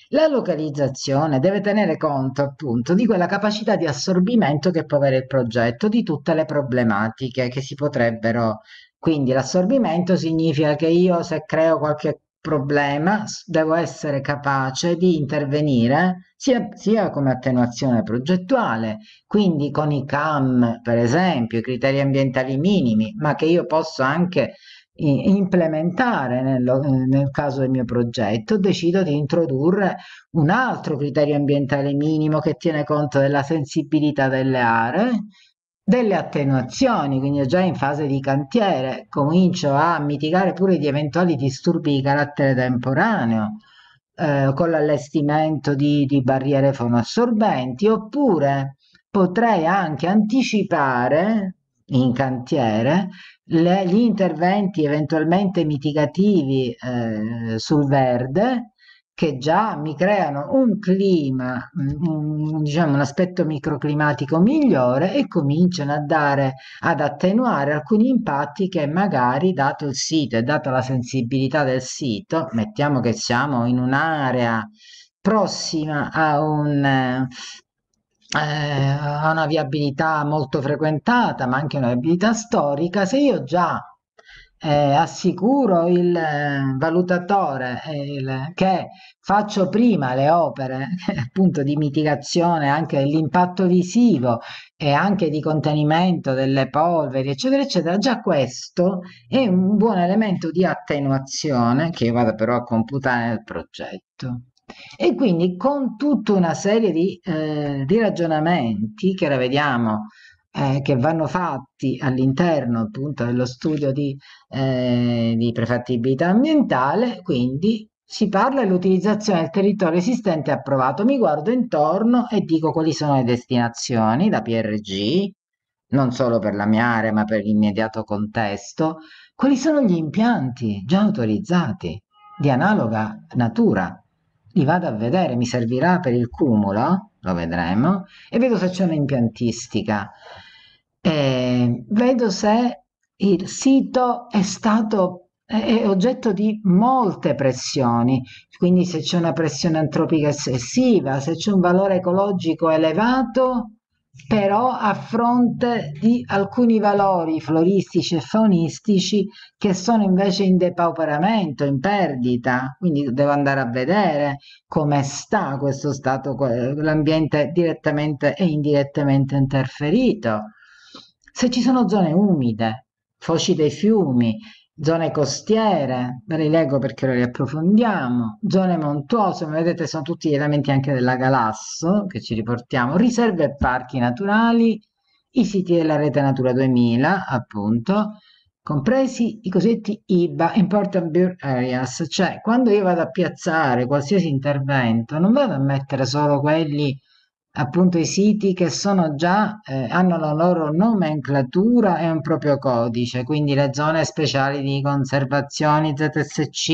La localizzazione deve tenere conto appunto di quella capacità di assorbimento che può avere il progetto, di tutte le problematiche che si potrebbero. Quindi l'assorbimento significa che io se creo qualche problema devo essere capace di intervenire sia, sia, come attenuazione progettuale, quindi con i CAM per esempio, i criteri ambientali minimi, ma che io posso anche implementare nel, nel, caso del mio progetto, decido di introdurre un altro criterio ambientale minimo che tiene conto della sensibilità delle aree, delle attenuazioni, quindi già in fase di cantiere comincio a mitigare pure gli eventuali disturbi di carattere temporaneo. Eh, con l'allestimento di, di barriere fonoassorbenti oppure potrei anche anticipare in cantiere le, gli interventi eventualmente mitigativi eh, sul verde che già mi creano un clima, un, diciamo un aspetto microclimatico migliore e cominciano a dare, ad attenuare alcuni impatti che magari dato il sito e data la sensibilità del sito, mettiamo che siamo in un'area prossima a un, eh, ha una viabilità molto frequentata, ma anche una viabilità storica, se io già eh, assicuro il eh, valutatore eh, il, che faccio prima le opere appunto di mitigazione anche dell'impatto visivo e anche di contenimento delle polveri eccetera eccetera già questo è un buon elemento di attenuazione che io vado però a computare nel progetto e quindi con tutta una serie di, eh, di ragionamenti che ora vediamo eh, che vanno fatti all'interno appunto dello studio di, eh, di prefattibilità ambientale, quindi si parla dell'utilizzazione del territorio esistente approvato. Mi guardo intorno e dico quali sono le destinazioni da PRG, non solo per la mia area, ma per l'immediato contesto, quali sono gli impianti già autorizzati di analoga natura li vado a vedere, mi servirà per il cumulo, lo vedremo, e vedo se c'è un'impiantistica. vedo se il sito è stato è oggetto di molte pressioni, quindi se c'è una pressione antropica eccessiva, se c'è un valore ecologico elevato, però a fronte di alcuni valori floristici e faunistici che sono invece in depauperamento, in perdita, quindi devo andare a vedere come sta questo stato, l'ambiente direttamente e indirettamente interferito. Se ci sono zone umide, foci dei fiumi, zone costiere, ve li leggo perché lo riapprofondiamo, zone montuose, come vedete sono tutti gli elementi anche della Galasso che ci riportiamo, riserve e parchi naturali, i siti della rete Natura 2000, appunto, compresi i cosiddetti IBA, Important Bureau Areas, cioè quando io vado a piazzare qualsiasi intervento non vado a mettere solo quelli appunto i siti che sono già, eh, hanno la loro nomenclatura e un proprio codice, quindi le zone speciali di conservazione ZSC,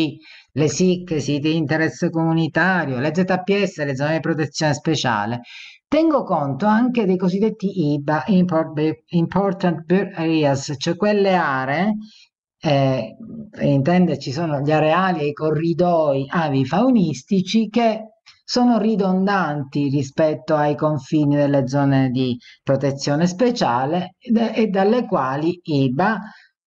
le SIC, siti di interesse comunitario, le ZPS, le zone di protezione speciale. Tengo conto anche dei cosiddetti IBA, Important Bird Areas, cioè quelle aree, eh, intende ci sono gli areali e i corridoi avifaunistici che sono ridondanti rispetto ai confini delle zone di protezione speciale e dalle quali IBA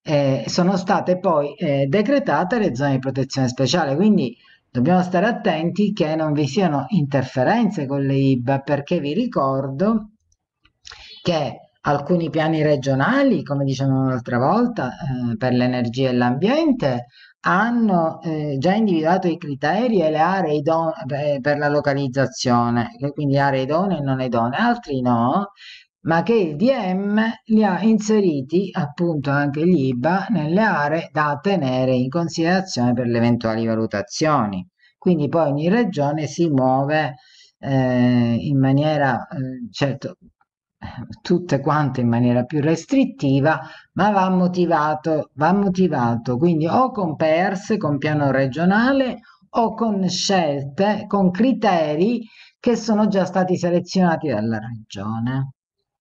eh, sono state poi eh, decretate le zone di protezione speciale. Quindi dobbiamo stare attenti che non vi siano interferenze con le IBA perché vi ricordo che alcuni piani regionali, come dicevamo l'altra volta, eh, per l'energia e l'ambiente, hanno eh, già individuato i criteri e le aree idonee eh, per la localizzazione, quindi aree idonee e non idonee, altri no, ma che il DM li ha inseriti appunto anche gli IBA nelle aree da tenere in considerazione per le eventuali valutazioni. Quindi poi ogni regione si muove eh, in maniera eh, certo tutte quante in maniera più restrittiva, ma va motivato, va motivato quindi o con PERS, con piano regionale, o con scelte, con criteri che sono già stati selezionati dalla regione.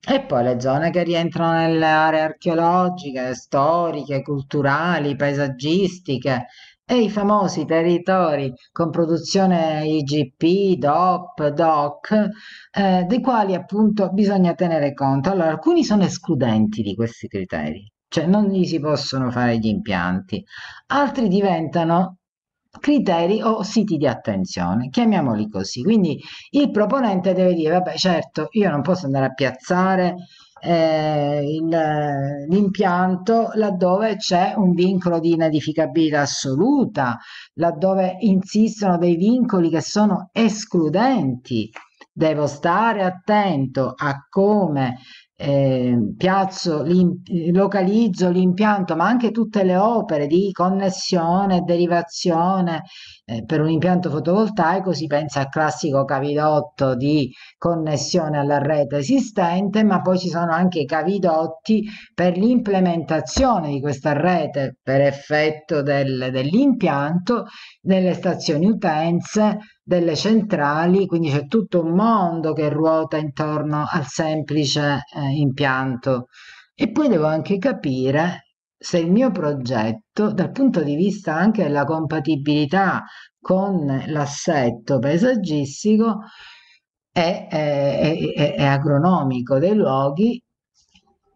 E poi le zone che rientrano nelle aree archeologiche, storiche, culturali, paesaggistiche, e i famosi territori con produzione IGP, DOP, DOC, eh, dei quali appunto bisogna tenere conto. Allora, alcuni sono escludenti di questi criteri, cioè non gli si possono fare gli impianti, altri diventano criteri o siti di attenzione, chiamiamoli così. Quindi il proponente deve dire, vabbè certo, io non posso andare a piazzare eh, l'impianto laddove c'è un vincolo di inedificabilità assoluta, laddove insistono dei vincoli che sono escludenti. Devo stare attento a come eh, piazzo, localizzo l'impianto, ma anche tutte le opere di connessione, e derivazione eh, per un impianto fotovoltaico, si pensa al classico cavidotto di connessione alla rete esistente, ma poi ci sono anche i cavidotti per l'implementazione di questa rete per effetto del, dell'impianto, delle stazioni utenze delle centrali, quindi c'è tutto un mondo che ruota intorno al semplice eh, impianto. E poi devo anche capire se il mio progetto, dal punto di vista anche della compatibilità con l'assetto paesaggistico, e, agronomico dei luoghi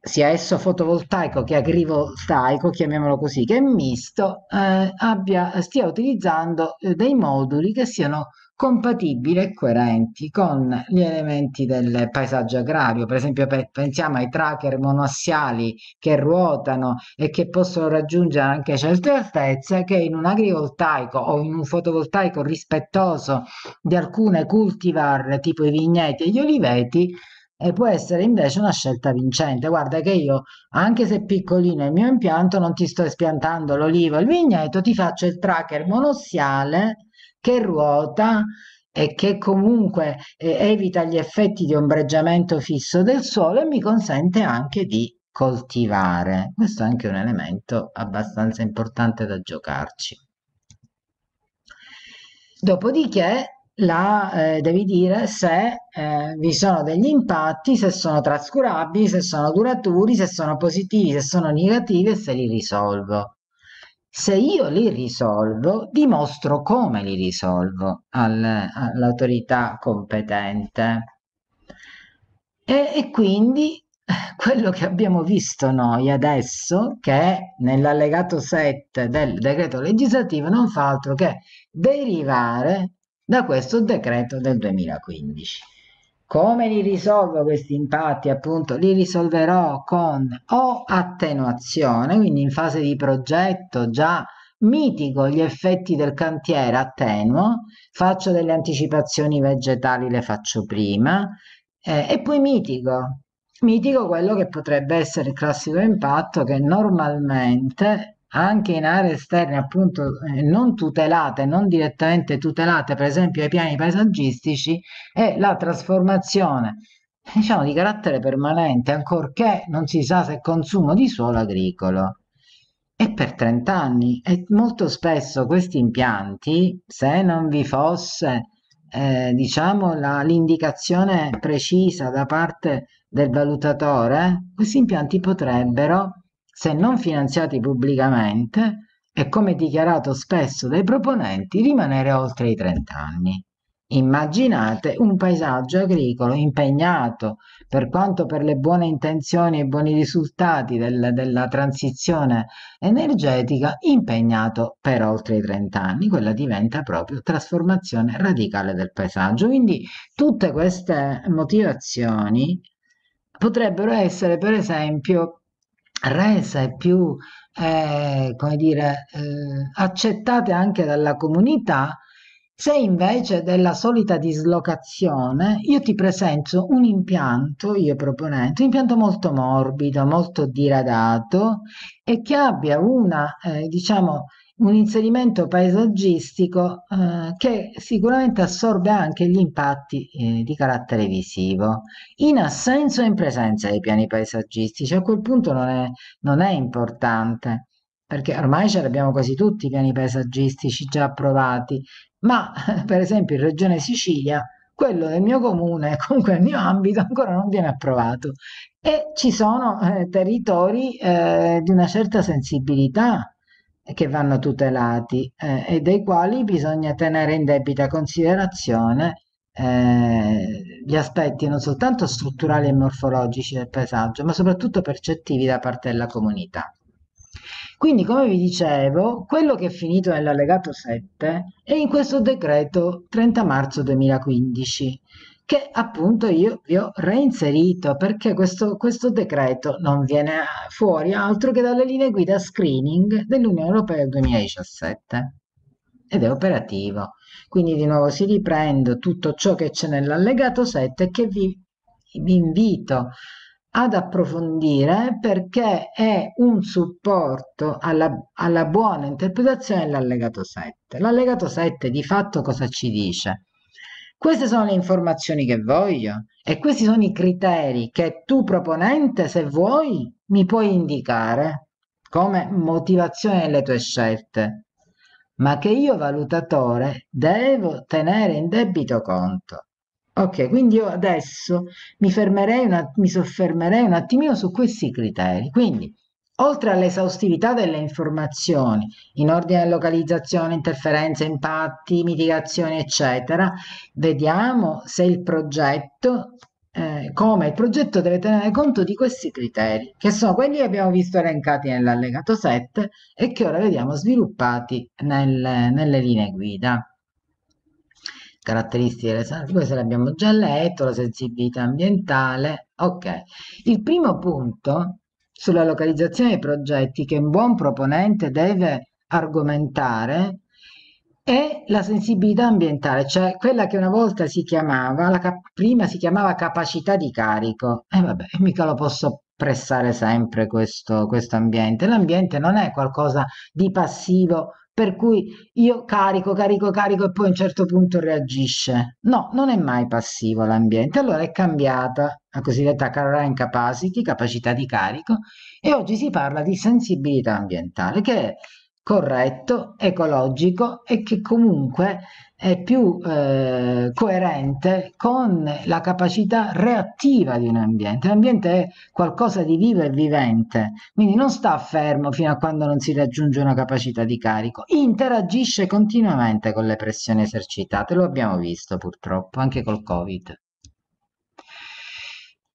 sia esso fotovoltaico che agrivoltaico, chiamiamolo così, che è misto, eh, abbia, stia utilizzando eh, dei moduli che siano compatibili e coerenti con gli elementi del paesaggio agrario. Per esempio pe pensiamo ai tracker monoassiali che ruotano e che possono raggiungere anche certe altezze che in un agrivoltaico o in un fotovoltaico rispettoso di alcune cultivar tipo i vigneti e gli oliveti e può essere invece una scelta vincente. Guarda che io, anche se piccolino il mio impianto, non ti sto espiantando l'olivo e il vigneto, ti faccio il tracker monossiale che ruota e che comunque eh, evita gli effetti di ombreggiamento fisso del suolo e mi consente anche di coltivare. Questo è anche un elemento abbastanza importante da giocarci. Dopodiché la eh, devi dire se eh, vi sono degli impatti, se sono trascurabili, se sono duraturi, se sono positivi, se sono negativi e se li risolvo. Se io li risolvo, dimostro come li risolvo all'autorità competente. E, e quindi eh, quello che abbiamo visto noi adesso, che nell'allegato 7 del decreto legislativo non fa altro che derivare da questo decreto del 2015. Come li risolvo questi impatti? Appunto, li risolverò con o attenuazione, quindi in fase di progetto già mitico gli effetti del cantiere, attenuo, faccio delle anticipazioni vegetali, le faccio prima, eh, e poi mitico. Mitigo quello che potrebbe essere il classico impatto che normalmente anche in aree esterne appunto eh, non tutelate, non direttamente tutelate, per esempio ai piani paesaggistici, è la trasformazione diciamo di carattere permanente, ancorché non si sa se consumo di suolo agricolo. E per 30 anni e molto spesso questi impianti, se non vi fosse eh, diciamo l'indicazione precisa da parte del valutatore, questi impianti potrebbero se non finanziati pubblicamente, e come dichiarato spesso dai proponenti, rimanere oltre i 30 anni. Immaginate un paesaggio agricolo impegnato, per quanto per le buone intenzioni e i buoni risultati del, della transizione energetica, impegnato per oltre i 30 anni, quella diventa proprio trasformazione radicale del paesaggio. Quindi tutte queste motivazioni potrebbero essere per esempio rese più, eh, come dire, eh, accettate anche dalla comunità, se invece della solita dislocazione io ti presento un impianto, io proponente, un impianto molto morbido, molto diradato e che abbia una, eh, diciamo, un inserimento paesaggistico eh, che sicuramente assorbe anche gli impatti eh, di carattere visivo, in assenso e in presenza dei piani paesaggistici. A quel punto non è, non è importante, perché ormai ce l'abbiamo quasi tutti i piani paesaggistici già approvati, ma per esempio in Regione Sicilia quello del mio comune, comunque nel mio ambito, ancora non viene approvato. E ci sono eh, territori eh, di una certa sensibilità che vanno tutelati eh, e dei quali bisogna tenere in debita considerazione eh, gli aspetti non soltanto strutturali e morfologici del paesaggio, ma soprattutto percettivi da parte della comunità. Quindi, come vi dicevo, quello che è finito nell'allegato 7 è in questo decreto 30 marzo 2015 che appunto io vi ho reinserito perché questo, questo decreto non viene fuori altro che dalle linee guida screening dell'Unione Europea del 2017 ed è operativo. Quindi di nuovo si riprende tutto ciò che c'è nell'allegato 7 che vi, vi invito ad approfondire perché è un supporto alla, alla buona interpretazione dell'allegato 7. L'allegato 7 di fatto cosa ci dice? Queste sono le informazioni che voglio e questi sono i criteri che tu proponente, se vuoi, mi puoi indicare come motivazione delle tue scelte, ma che io valutatore devo tenere in debito conto. Ok, quindi io adesso mi, fermerei una, mi soffermerei un attimino su questi criteri. Quindi Oltre all'esaustività delle informazioni in ordine a localizzazione, interferenze, impatti, mitigazioni, eccetera, vediamo se il progetto, eh, come il progetto deve tenere conto di questi criteri, che sono quelli che abbiamo visto elencati nell'allegato 7 e che ora vediamo sviluppati nel, nelle linee guida caratteristiche delle salse, queste le abbiamo già letto, la sensibilità ambientale, ok. Il primo punto sulla localizzazione dei progetti che un buon proponente deve argomentare è la sensibilità ambientale, cioè quella che una volta si chiamava, la cap- prima si chiamava capacità di carico. E eh, vabbè, mica lo posso pressare sempre questo, questo ambiente. L'ambiente non è qualcosa di passivo per cui io carico, carico, carico e poi a un certo punto reagisce. No, non è mai passivo l'ambiente. Allora è cambiata la cosiddetta carrying capacity, capacità di carico, e oggi si parla di sensibilità ambientale, che è corretto, ecologico e che comunque è più eh, coerente con la capacità reattiva di un ambiente. L'ambiente è qualcosa di vivo e vivente, quindi non sta fermo fino a quando non si raggiunge una capacità di carico, interagisce continuamente con le pressioni esercitate, lo abbiamo visto purtroppo anche col Covid.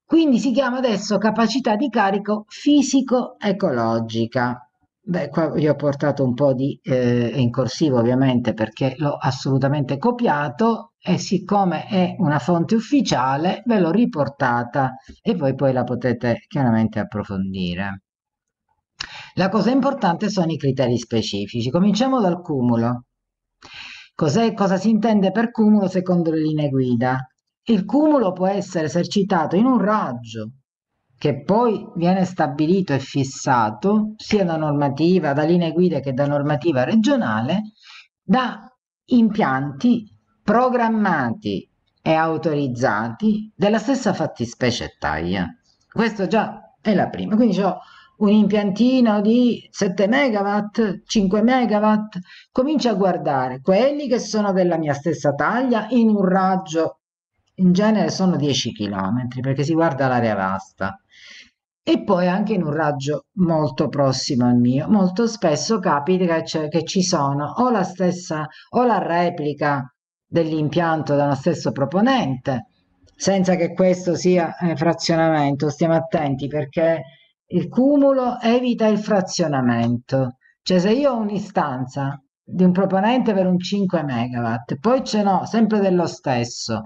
Quindi si chiama adesso capacità di carico fisico-ecologica. Beh, qua vi ho portato un po' di eh, in corsivo ovviamente perché l'ho assolutamente copiato e siccome è una fonte ufficiale ve l'ho riportata e voi poi la potete chiaramente approfondire. La cosa importante sono i criteri specifici. Cominciamo dal cumulo. Cos'è, cosa si intende per cumulo secondo le linee guida? Il cumulo può essere esercitato in un raggio che poi viene stabilito e fissato sia da normativa, da linee guida che da normativa regionale, da impianti programmati e autorizzati della stessa fattispecie e taglia. Questo già è la prima. Quindi ho un impiantino di 7 megawatt, 5 megawatt, comincio a guardare quelli che sono della mia stessa taglia in un raggio, in genere sono 10 km, perché si guarda l'area vasta e poi anche in un raggio molto prossimo al mio. Molto spesso capita che, che ci sono o la stessa o la replica dell'impianto dallo stesso proponente, senza che questo sia eh, frazionamento, stiamo attenti perché il cumulo evita il frazionamento. Cioè se io ho un'istanza di un proponente per un 5 megawatt, poi ce n'ho sempre dello stesso,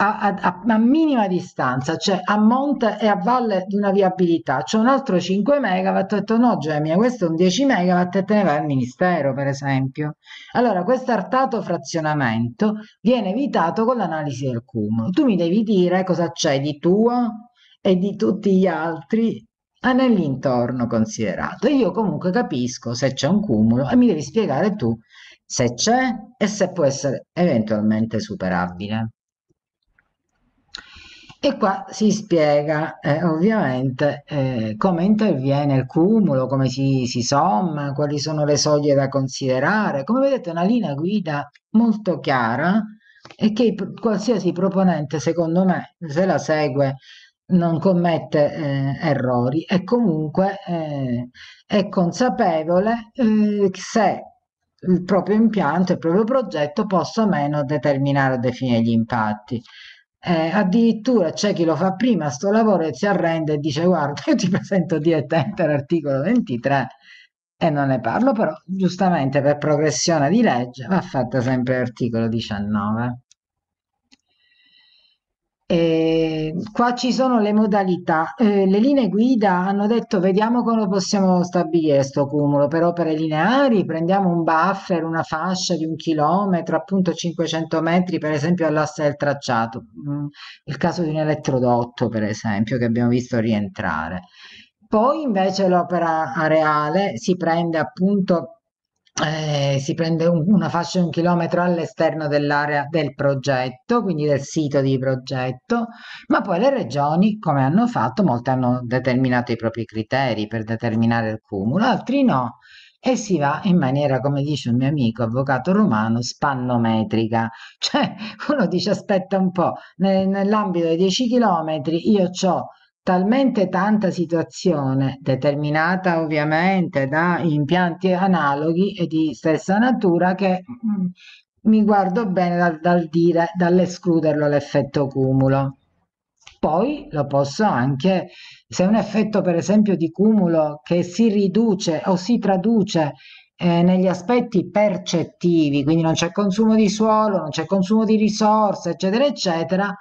a, a, a minima distanza, cioè a monte e a valle di una viabilità, c'è cioè un altro 5 megawatt, ho detto no Gemini, questo è un 10 megawatt e te ne vai al Ministero per esempio. Allora questo artato frazionamento viene evitato con l'analisi del cumulo. Tu mi devi dire cosa c'è di tuo e di tutti gli altri nell'intorno considerato. io comunque capisco se c'è un cumulo e mi devi spiegare tu se c'è e se può essere eventualmente superabile. E qua si spiega eh, ovviamente eh, come interviene il cumulo, come si, si, somma, quali sono le soglie da considerare. Come vedete è una linea guida molto chiara e che qualsiasi proponente, secondo me, se la segue non commette eh, errori e comunque eh, è consapevole eh, se il proprio impianto, il proprio progetto possa o meno determinare o definire gli impatti. Eh, addirittura c'è chi lo fa prima sto lavoro e si arrende e dice guarda io ti presento direttamente l'articolo 23 e non ne parlo però giustamente per progressione di legge va fatta sempre l'articolo 19 eh, qua ci sono le modalità. Eh, le linee guida hanno detto vediamo come possiamo stabilire questo cumulo per opere lineari, prendiamo un buffer, una fascia di un chilometro, appunto 500 metri per esempio all'asse del tracciato, mm, il caso di un elettrodotto per esempio che abbiamo visto rientrare. Poi invece l'opera areale si prende appunto eh, si prende un, una fascia di un chilometro all'esterno dell'area del progetto, quindi del sito di progetto, ma poi le regioni, come hanno fatto, molte hanno determinato i propri criteri per determinare il cumulo, altri no. E si va in maniera, come dice un mio amico avvocato romano, spannometrica. Cioè, uno dice: aspetta un po', nell'ambito dei 10 chilometri io ho talmente tanta situazione, determinata ovviamente da impianti analoghi e di stessa natura, che mh, mm, mi guardo bene dal, dal dire, dall'escluderlo l'effetto cumulo. Poi lo posso anche, se un effetto per esempio di cumulo che si riduce o si traduce eh, negli aspetti percettivi, quindi non c'è consumo di suolo, non c'è consumo di risorse, eccetera, eccetera,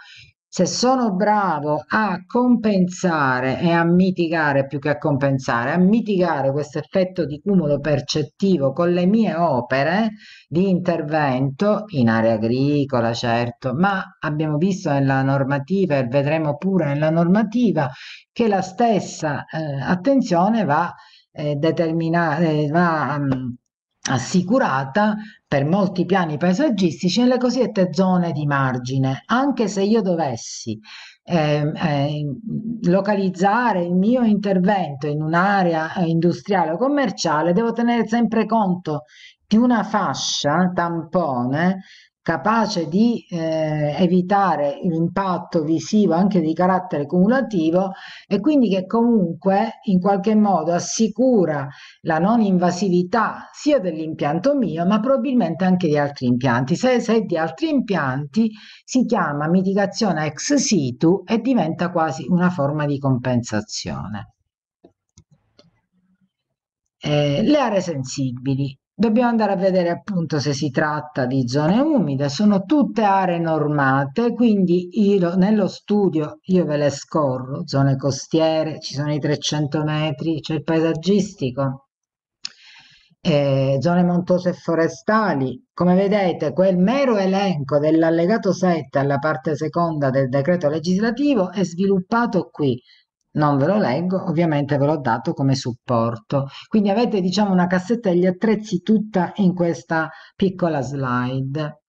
se sono bravo a compensare e a mitigare, più che a compensare, a mitigare questo effetto di cumulo percettivo con le mie opere di intervento in area agricola, certo, ma abbiamo visto nella normativa e vedremo pure nella normativa che la stessa eh, attenzione va eh, determinata, eh, va... Um, assicurata per molti piani paesaggistici nelle cosiddette zone di margine, anche se io dovessi eh, eh, localizzare il mio intervento in un'area eh, industriale o commerciale, devo tenere sempre conto di una fascia tampone capace di eh, evitare l'impatto visivo anche di carattere cumulativo e quindi che comunque in qualche modo assicura la non invasività sia dell'impianto mio ma probabilmente anche di altri impianti. Se, se di altri impianti si chiama mitigazione ex situ e diventa quasi una forma di compensazione. Eh, le aree sensibili. Dobbiamo andare a vedere appunto se si tratta di zone umide, sono tutte aree normate, quindi io, nello studio io ve le scorro, zone costiere, ci sono i 300 metri, c'è il paesaggistico, eh, zone montose e forestali. Come vedete quel mero elenco dell'allegato 7 alla parte seconda del decreto legislativo è sviluppato qui, non ve lo leggo, ovviamente ve l'ho dato come supporto. Quindi avete diciamo una cassetta degli attrezzi tutta in questa piccola slide.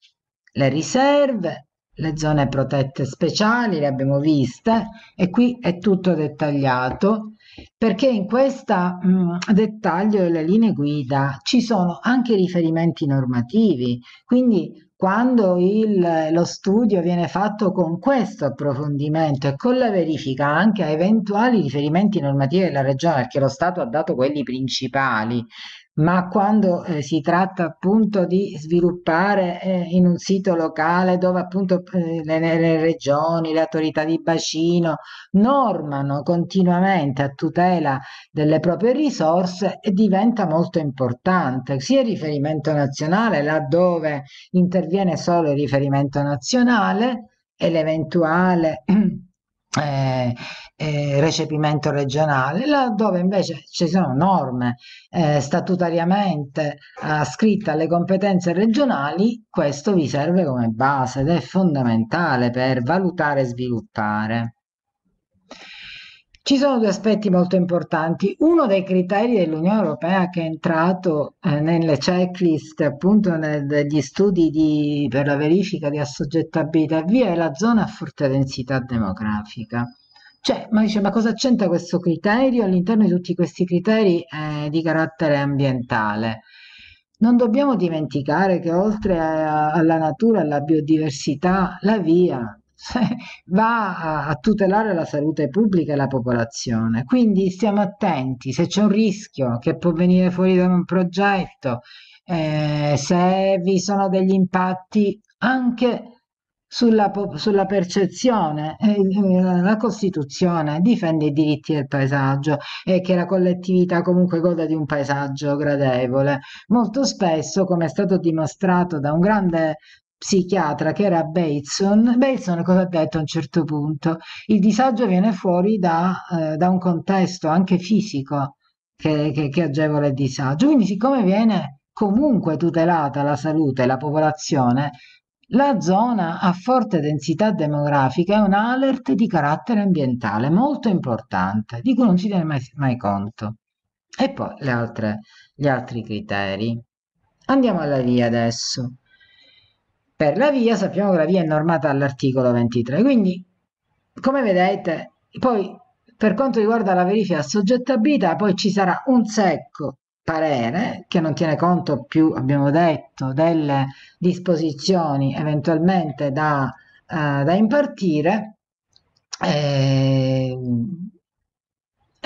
Le riserve, le zone protette speciali, le abbiamo viste e qui è tutto dettagliato perché in questo mm, dettaglio delle linee guida ci sono anche riferimenti normativi, quindi quando il, lo studio viene fatto con questo approfondimento e con la verifica anche a eventuali riferimenti normativi della regione, perché lo Stato ha dato quelli principali, ma quando eh, si tratta appunto di sviluppare eh, in un sito locale dove appunto eh, le, le, regioni, le autorità di bacino normano continuamente a tutela delle proprie risorse eh, diventa molto importante, sia il riferimento nazionale laddove interviene solo il riferimento nazionale e l'eventuale eh, eh, recepimento regionale, laddove invece ci sono norme eh, statutariamente ascritte eh, alle competenze regionali, questo vi serve come base ed è fondamentale per valutare e sviluppare. Ci sono due aspetti molto importanti. Uno dei criteri dell'Unione Europea che è entrato eh, nelle checklist, appunto negli studi di, per la verifica di assoggettabilità via, è la zona a forte densità demografica. Cioè, ma dice, ma cosa c'entra questo criterio all'interno di tutti questi criteri eh, di carattere ambientale? Non dobbiamo dimenticare che oltre a, alla natura, alla biodiversità, la via va a tutelare la salute pubblica e la popolazione. Quindi stiamo attenti, se c'è un rischio che può venire fuori da un progetto, eh, se vi sono degli impatti anche sulla, sulla, percezione. Eh, eh, la Costituzione difende i diritti del paesaggio e che la collettività comunque goda di un paesaggio gradevole. Molto spesso, come è stato dimostrato da un grande psichiatra che era Bateson, Bateson cosa ha detto a un certo punto? Il disagio viene fuori da, eh, da un contesto anche fisico che, che, che agevola il disagio, quindi siccome viene comunque tutelata la salute e la popolazione, la zona a forte densità demografica è un alert di carattere ambientale molto importante, di cui non si tiene mai, mai conto. E poi altre, gli altri criteri. Andiamo alla via adesso per la via, sappiamo che la via è normata all'articolo 23. Quindi, come vedete, poi per quanto riguarda la verifica assoggettabilità, poi ci sarà un secco parere che non tiene conto più, abbiamo detto, delle disposizioni eventualmente da, eh, da impartire. Eh,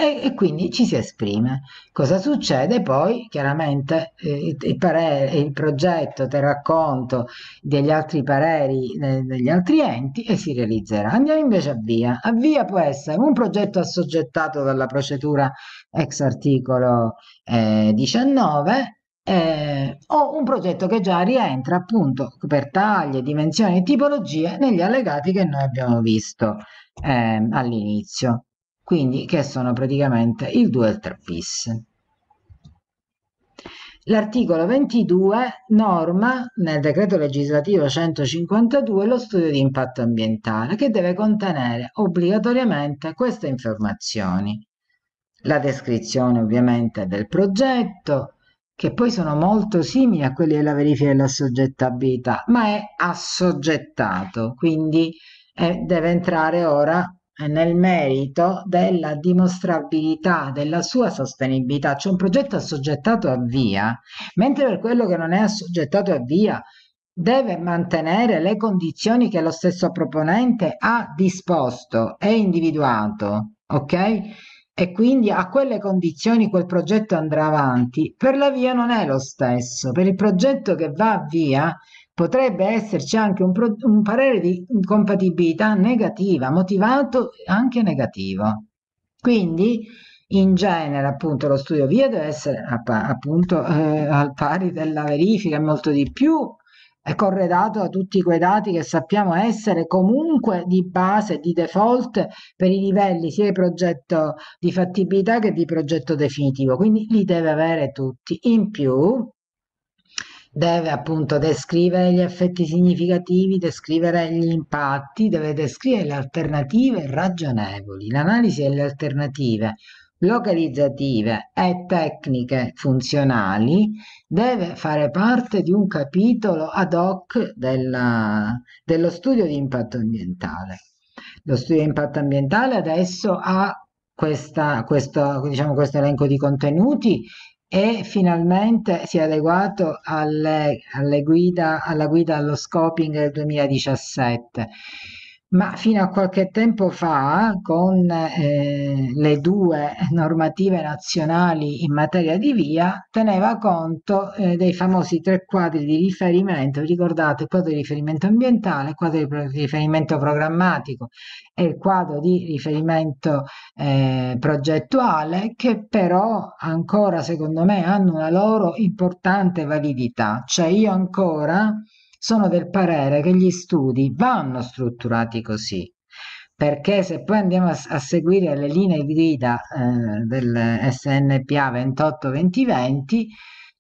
e, e quindi ci si esprime. Cosa succede poi? Chiaramente eh, il, parere, il progetto terrà conto degli altri pareri eh, degli altri enti e si realizzerà. Andiamo invece a via. A via può essere un progetto assoggettato dalla procedura ex articolo eh, 19 eh, o un progetto che già rientra appunto per taglie, dimensioni e tipologie negli allegati che noi abbiamo visto eh, all'inizio quindi che sono praticamente il 2 e il 3 bis. L'articolo 22 norma nel decreto legislativo 152 lo studio di impatto ambientale che deve contenere obbligatoriamente queste informazioni. La descrizione ovviamente del progetto, che poi sono molto simili a quelli della verifica della soggettabilità, ma è assoggettato, quindi eh, deve entrare ora nel merito della dimostrabilità della sua sostenibilità, C'è un progetto assoggettato a via, mentre per quello che non è assoggettato a via deve mantenere le condizioni che lo stesso proponente ha disposto e individuato, ok? E quindi a quelle condizioni quel progetto andrà avanti. Per la via non è lo stesso, per il progetto che va via potrebbe esserci anche un, pro- un parere di incompatibilità negativa, motivato anche negativo. Quindi in genere appunto lo studio via deve essere appunto eh, al pari della verifica e molto di più è corredato da tutti quei dati che sappiamo essere comunque di base, di default per i livelli sia di progetto di fattibilità che di progetto definitivo, quindi li deve avere tutti. In più deve appunto descrivere gli effetti significativi, descrivere gli impatti, deve descrivere le alternative ragionevoli, l'analisi delle alternative localizzative e tecniche funzionali deve fare parte di un capitolo ad hoc della, dello studio di impatto ambientale. Lo studio di impatto ambientale adesso ha questa, questo, diciamo, questo elenco di contenuti e finalmente si è adeguato alle, alle guida, alla guida allo scoping del 2017 ma fino a qualche tempo fa, con eh, le due normative nazionali in materia di via, teneva conto eh, dei famosi tre quadri di riferimento, vi ricordate il quadro di riferimento ambientale, il quadro di riferimento programmatico e il quadro di riferimento eh, progettuale, che però ancora secondo me hanno una loro importante validità, cioè io ancora sono del parere che gli studi vanno strutturati così, perché se poi andiamo a, a seguire le linee guida eh, del SNPA 28-2020,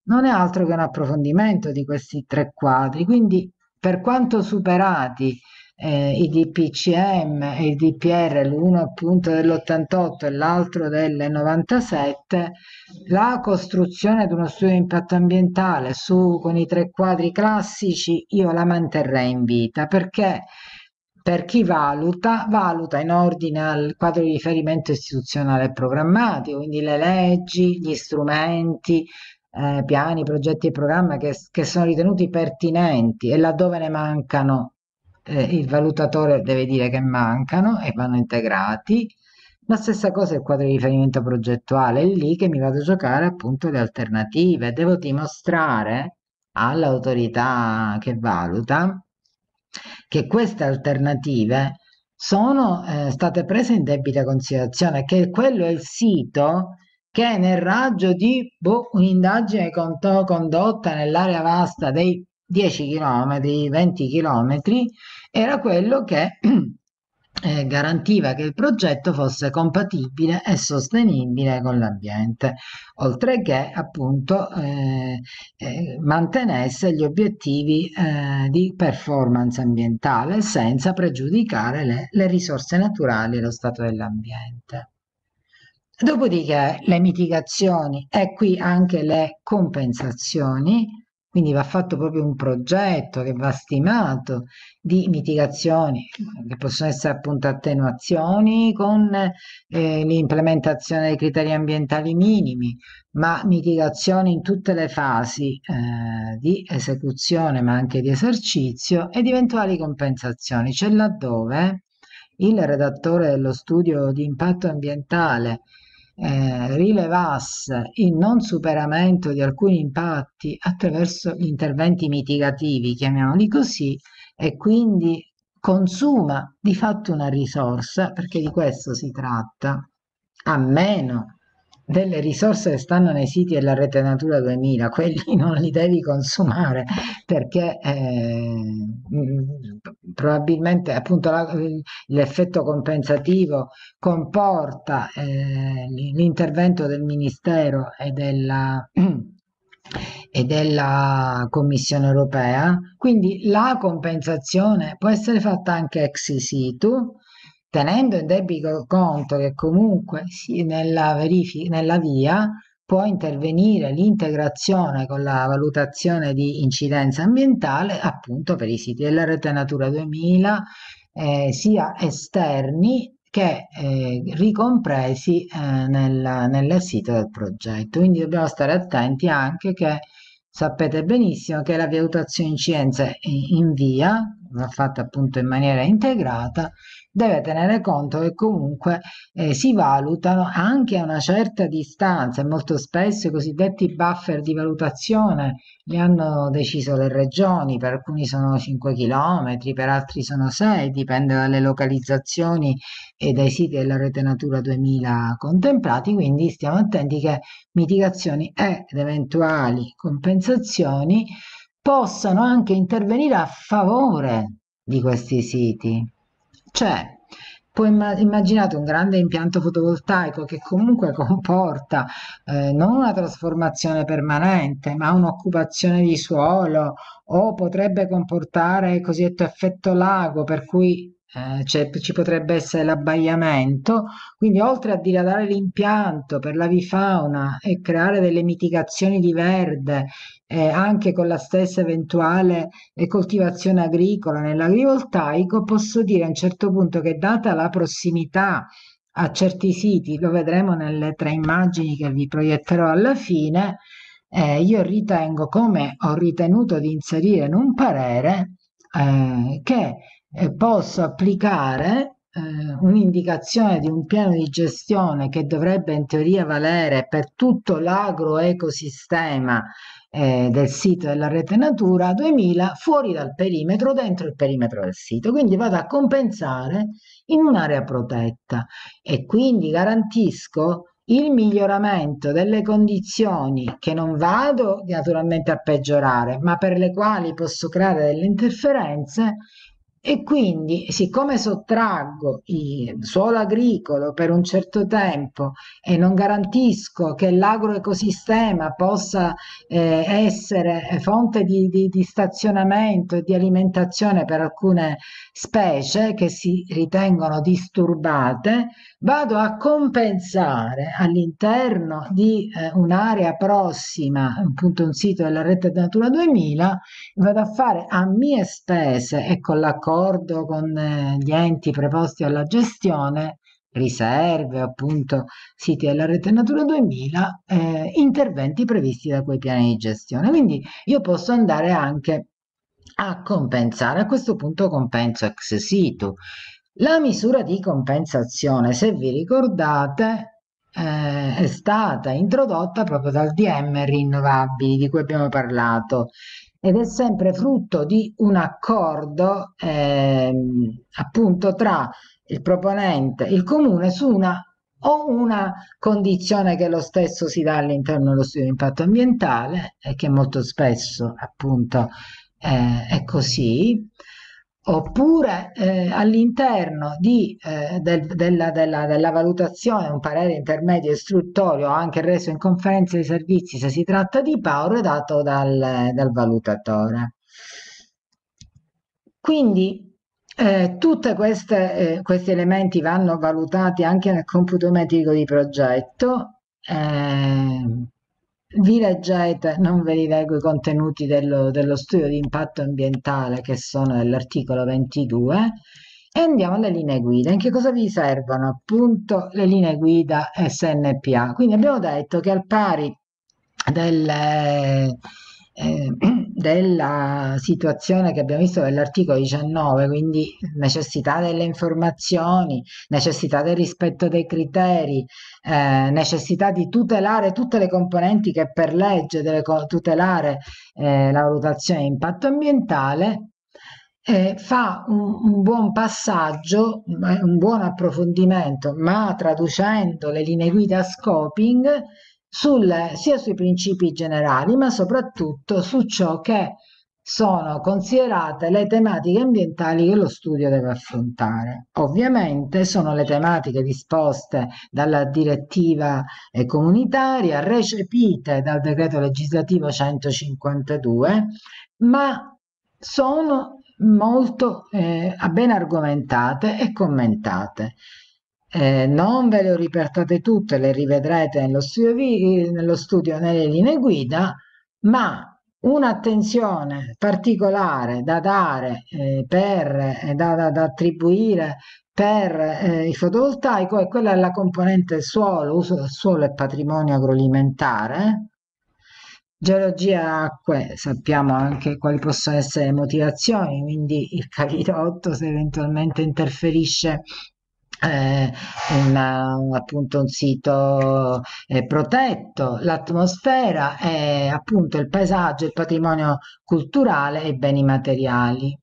non è altro che un approfondimento di questi tre quadri, quindi per quanto superati eh, i DPCM e i DPR, l'uno appunto dell'88 e l'altro del 97, la costruzione di uno studio di impatto ambientale su, con i tre quadri classici io la manterrei in vita perché per chi valuta, valuta in ordine al quadro di riferimento istituzionale e programmatico, quindi le leggi, gli strumenti, eh, piani, progetti e programmi che, che sono ritenuti pertinenti e laddove ne mancano eh, il valutatore deve dire che mancano e vanno integrati. La stessa cosa è il quadro di riferimento progettuale, è lì che mi vado a giocare appunto le alternative. Devo dimostrare all'autorità che valuta che queste alternative sono eh, state prese in debita considerazione, che quello è il sito che nel raggio di boh, un'indagine condotta nell'area vasta dei 10 km, 20 km, era quello che eh, garantiva che il progetto fosse compatibile e sostenibile con l'ambiente, oltre che appunto eh, eh, mantenesse gli obiettivi eh, di performance ambientale senza pregiudicare le, le risorse naturali e lo stato dell'ambiente. Dopodiché le mitigazioni e qui anche le compensazioni quindi va fatto proprio un progetto che va stimato di mitigazioni, che possono essere appunto attenuazioni con eh, l'implementazione dei criteri ambientali minimi, ma mitigazioni in tutte le fasi eh, di esecuzione ma anche di esercizio ed eventuali compensazioni. C'è laddove il redattore dello studio di impatto ambientale eh, rilevasse il non superamento di alcuni impatti attraverso gli interventi mitigativi, chiamiamoli così, e quindi consuma di fatto una risorsa, perché di questo si tratta, a meno delle risorse che stanno nei siti della rete Natura 2000, quelli non li devi consumare perché eh, probabilmente appunto l'effetto compensativo comporta eh, l'intervento del Ministero e della, e della Commissione europea, quindi la compensazione può essere fatta anche ex situ tenendo in debito conto che comunque nella, verifica, nella via può intervenire l'integrazione con la valutazione di incidenza ambientale appunto per i siti della rete Natura 2000 eh, sia esterni che eh, ricompresi eh, nel, nel, sito del progetto. Quindi dobbiamo stare attenti anche che sapete benissimo che la valutazione incidenza in via, va fatta appunto in maniera integrata, deve tenere conto che comunque eh, si valutano anche a una certa distanza e molto spesso i cosiddetti buffer di valutazione li hanno deciso le regioni, per alcuni sono 5 km, per altri sono 6, dipende dalle localizzazioni e dai siti della rete Natura 2000 contemplati, quindi stiamo attenti che mitigazioni ed eventuali compensazioni possano anche intervenire a favore di questi siti c'è. Cioè, Poi immaginate un grande impianto fotovoltaico che comunque comporta eh, non una trasformazione permanente, ma un'occupazione di suolo o potrebbe comportare il cosiddetto effetto lago, per cui eh, ci potrebbe essere l'abbagliamento. Quindi oltre a diradare l'impianto per la vifauna e creare delle mitigazioni di verde eh, anche con la stessa eventuale eh, coltivazione agricola nell'agrivoltaico, posso dire a un certo punto che data la prossimità a certi siti, lo vedremo nelle tre immagini che vi proietterò alla fine, eh, io ritengo, come ho ritenuto di inserire in un parere, eh, che eh, posso applicare eh, un'indicazione di un piano di gestione che dovrebbe in teoria valere per tutto l'agroecosistema eh, del sito della rete Natura 2000 fuori dal perimetro, dentro il perimetro del sito. Quindi vado a compensare in un'area protetta e quindi garantisco il miglioramento delle condizioni che non vado naturalmente a peggiorare, ma per le quali posso creare delle interferenze e quindi, siccome sottraggo il suolo agricolo per un certo tempo e non garantisco che l'agroecosistema possa eh, essere fonte di, di, di stazionamento e di alimentazione per alcune specie che si ritengono disturbate, vado a compensare all'interno di eh, un'area prossima, appunto un sito della rete Natura 2000, vado a fare a mie spese e con l'accordo d'accordo con eh, gli enti preposti alla gestione, riserve, appunto siti della rete Natura 2000, eh, interventi previsti da quei piani di gestione. Quindi io posso andare anche a compensare, a questo punto compenso ex situ. La misura di compensazione, se vi ricordate, eh, è stata introdotta proprio dal DM rinnovabili di cui abbiamo parlato ed è sempre frutto di un accordo ehm, appunto tra il proponente il comune su una o una condizione che lo stesso si dà all'interno dello studio di impatto ambientale e che molto spesso appunto eh, è così oppure eh, all'interno eh, del, della, della, della, valutazione un parere intermedio istruttorio anche reso in conferenza di servizi se si tratta di PAUR dato dal, dal valutatore. Quindi eh, tutti eh, questi elementi vanno valutati anche nel computo metrico di progetto ehm, vi leggete, non ve li leggo i contenuti dello, dello studio di impatto ambientale che sono dell'articolo 22 e andiamo alle linee guida. In che cosa vi servono appunto le linee guida SNPA? Quindi abbiamo detto che al pari delle, eh, eh della situazione che abbiamo visto dell'articolo 19, quindi necessità delle informazioni, necessità del rispetto dei criteri, eh, necessità di tutelare tutte le componenti che per legge deve tutelare eh, la valutazione di impatto ambientale, eh, fa un, un, buon passaggio, un buon approfondimento, ma traducendo le linee guida a scoping sul, sia sui principi generali, ma soprattutto su ciò che sono considerate le tematiche ambientali che lo studio deve affrontare. Ovviamente sono le tematiche disposte dalla direttiva eh, comunitaria, recepite dal decreto legislativo 152, ma sono molto eh, ben argomentate e commentate. Eh, non ve le ho riportate tutte, le rivedrete nello studio, eh, nello studio nelle linee guida, ma un'attenzione particolare da dare eh, per, eh, da, da, da, attribuire per eh, il fotovoltaico è quella della componente suolo, uso del suolo e patrimonio agroalimentare. Geologia acque, sappiamo anche quali possono essere le motivazioni, quindi il capitolo 8 se eventualmente interferisce eh, una, appunto un sito eh, protetto, l'atmosfera è appunto il paesaggio, il patrimonio culturale e i beni materiali.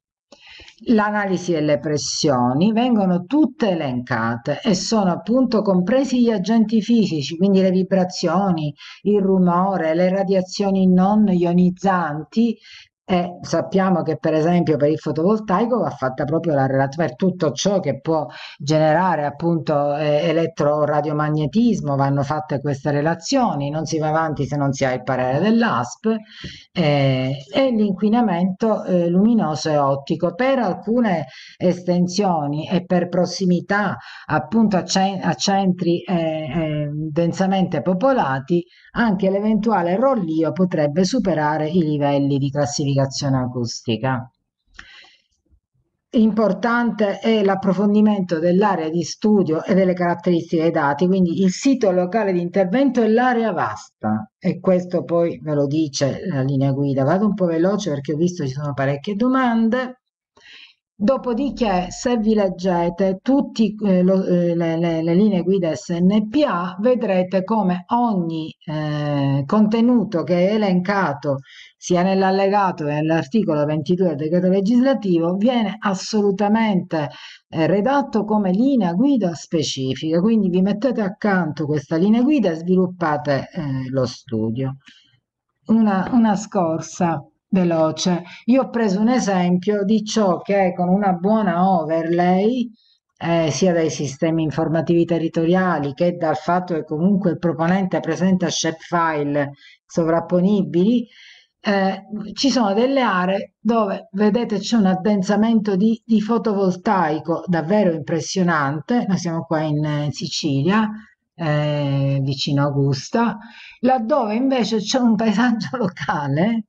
L'analisi delle pressioni vengono tutte elencate e sono appunto compresi gli agenti fisici, quindi le vibrazioni, il rumore, le radiazioni non ionizzanti e sappiamo che per esempio per il fotovoltaico va fatta proprio la relazione cioè per tutto ciò che può generare appunto eh, elettroradiomannetismo vanno fatte queste relazioni non si va avanti se non si ha il parere dell'ASP eh, e l'inquinamento eh, luminoso e ottico per alcune estensioni e per prossimità appunto a, ce- a centri eh, eh, densamente popolati anche l'eventuale rollio potrebbe superare i livelli di classificazione pianificazione acustica. Importante è l'approfondimento dell'area di studio e delle caratteristiche dei dati, quindi il sito locale di intervento e l'area vasta e questo poi ve lo dice la linea guida. Vado un po' veloce perché ho visto ci sono parecchie domande. Dopodiché, se vi leggete tutte eh, eh, le, le, le, linee guida SNPA, vedrete come ogni eh, contenuto che è elencato sia nell'allegato che nell'articolo 22 del decreto legislativo, viene assolutamente eh, redatto come linea guida specifica. Quindi vi mettete accanto questa linea guida e sviluppate eh, lo studio. Una, una scorsa veloce. Io ho preso un esempio di ciò che con una buona overlay eh, sia dai sistemi informativi territoriali che dal fatto che comunque il proponente presenta shapefile sovrapponibili, eh, ci sono delle aree dove vedete c'è un addensamento di, di, fotovoltaico davvero impressionante, noi siamo qua in, Sicilia, eh, vicino Augusta, laddove invece c'è un paesaggio locale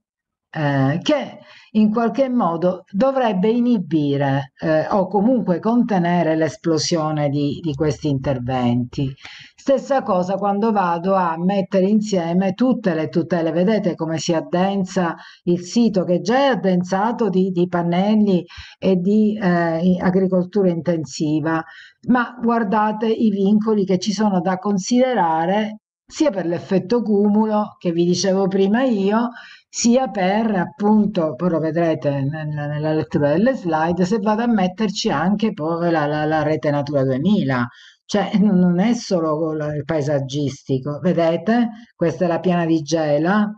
eh, che in qualche modo dovrebbe inibire eh, o comunque contenere l'esplosione di, di questi interventi. Stessa cosa quando vado a mettere insieme tutte le tutele, vedete come si addensa il sito che già è addensato di, di pannelli e di eh, agricoltura intensiva, ma guardate i vincoli che ci sono da considerare sia per l'effetto cumulo che vi dicevo prima io, sia per appunto, poi lo vedrete nella, nella lettura delle slide, se vado a metterci anche poi la, la, la rete Natura 2000, cioè non è solo il paesaggistico, vedete questa è la piana di Gela,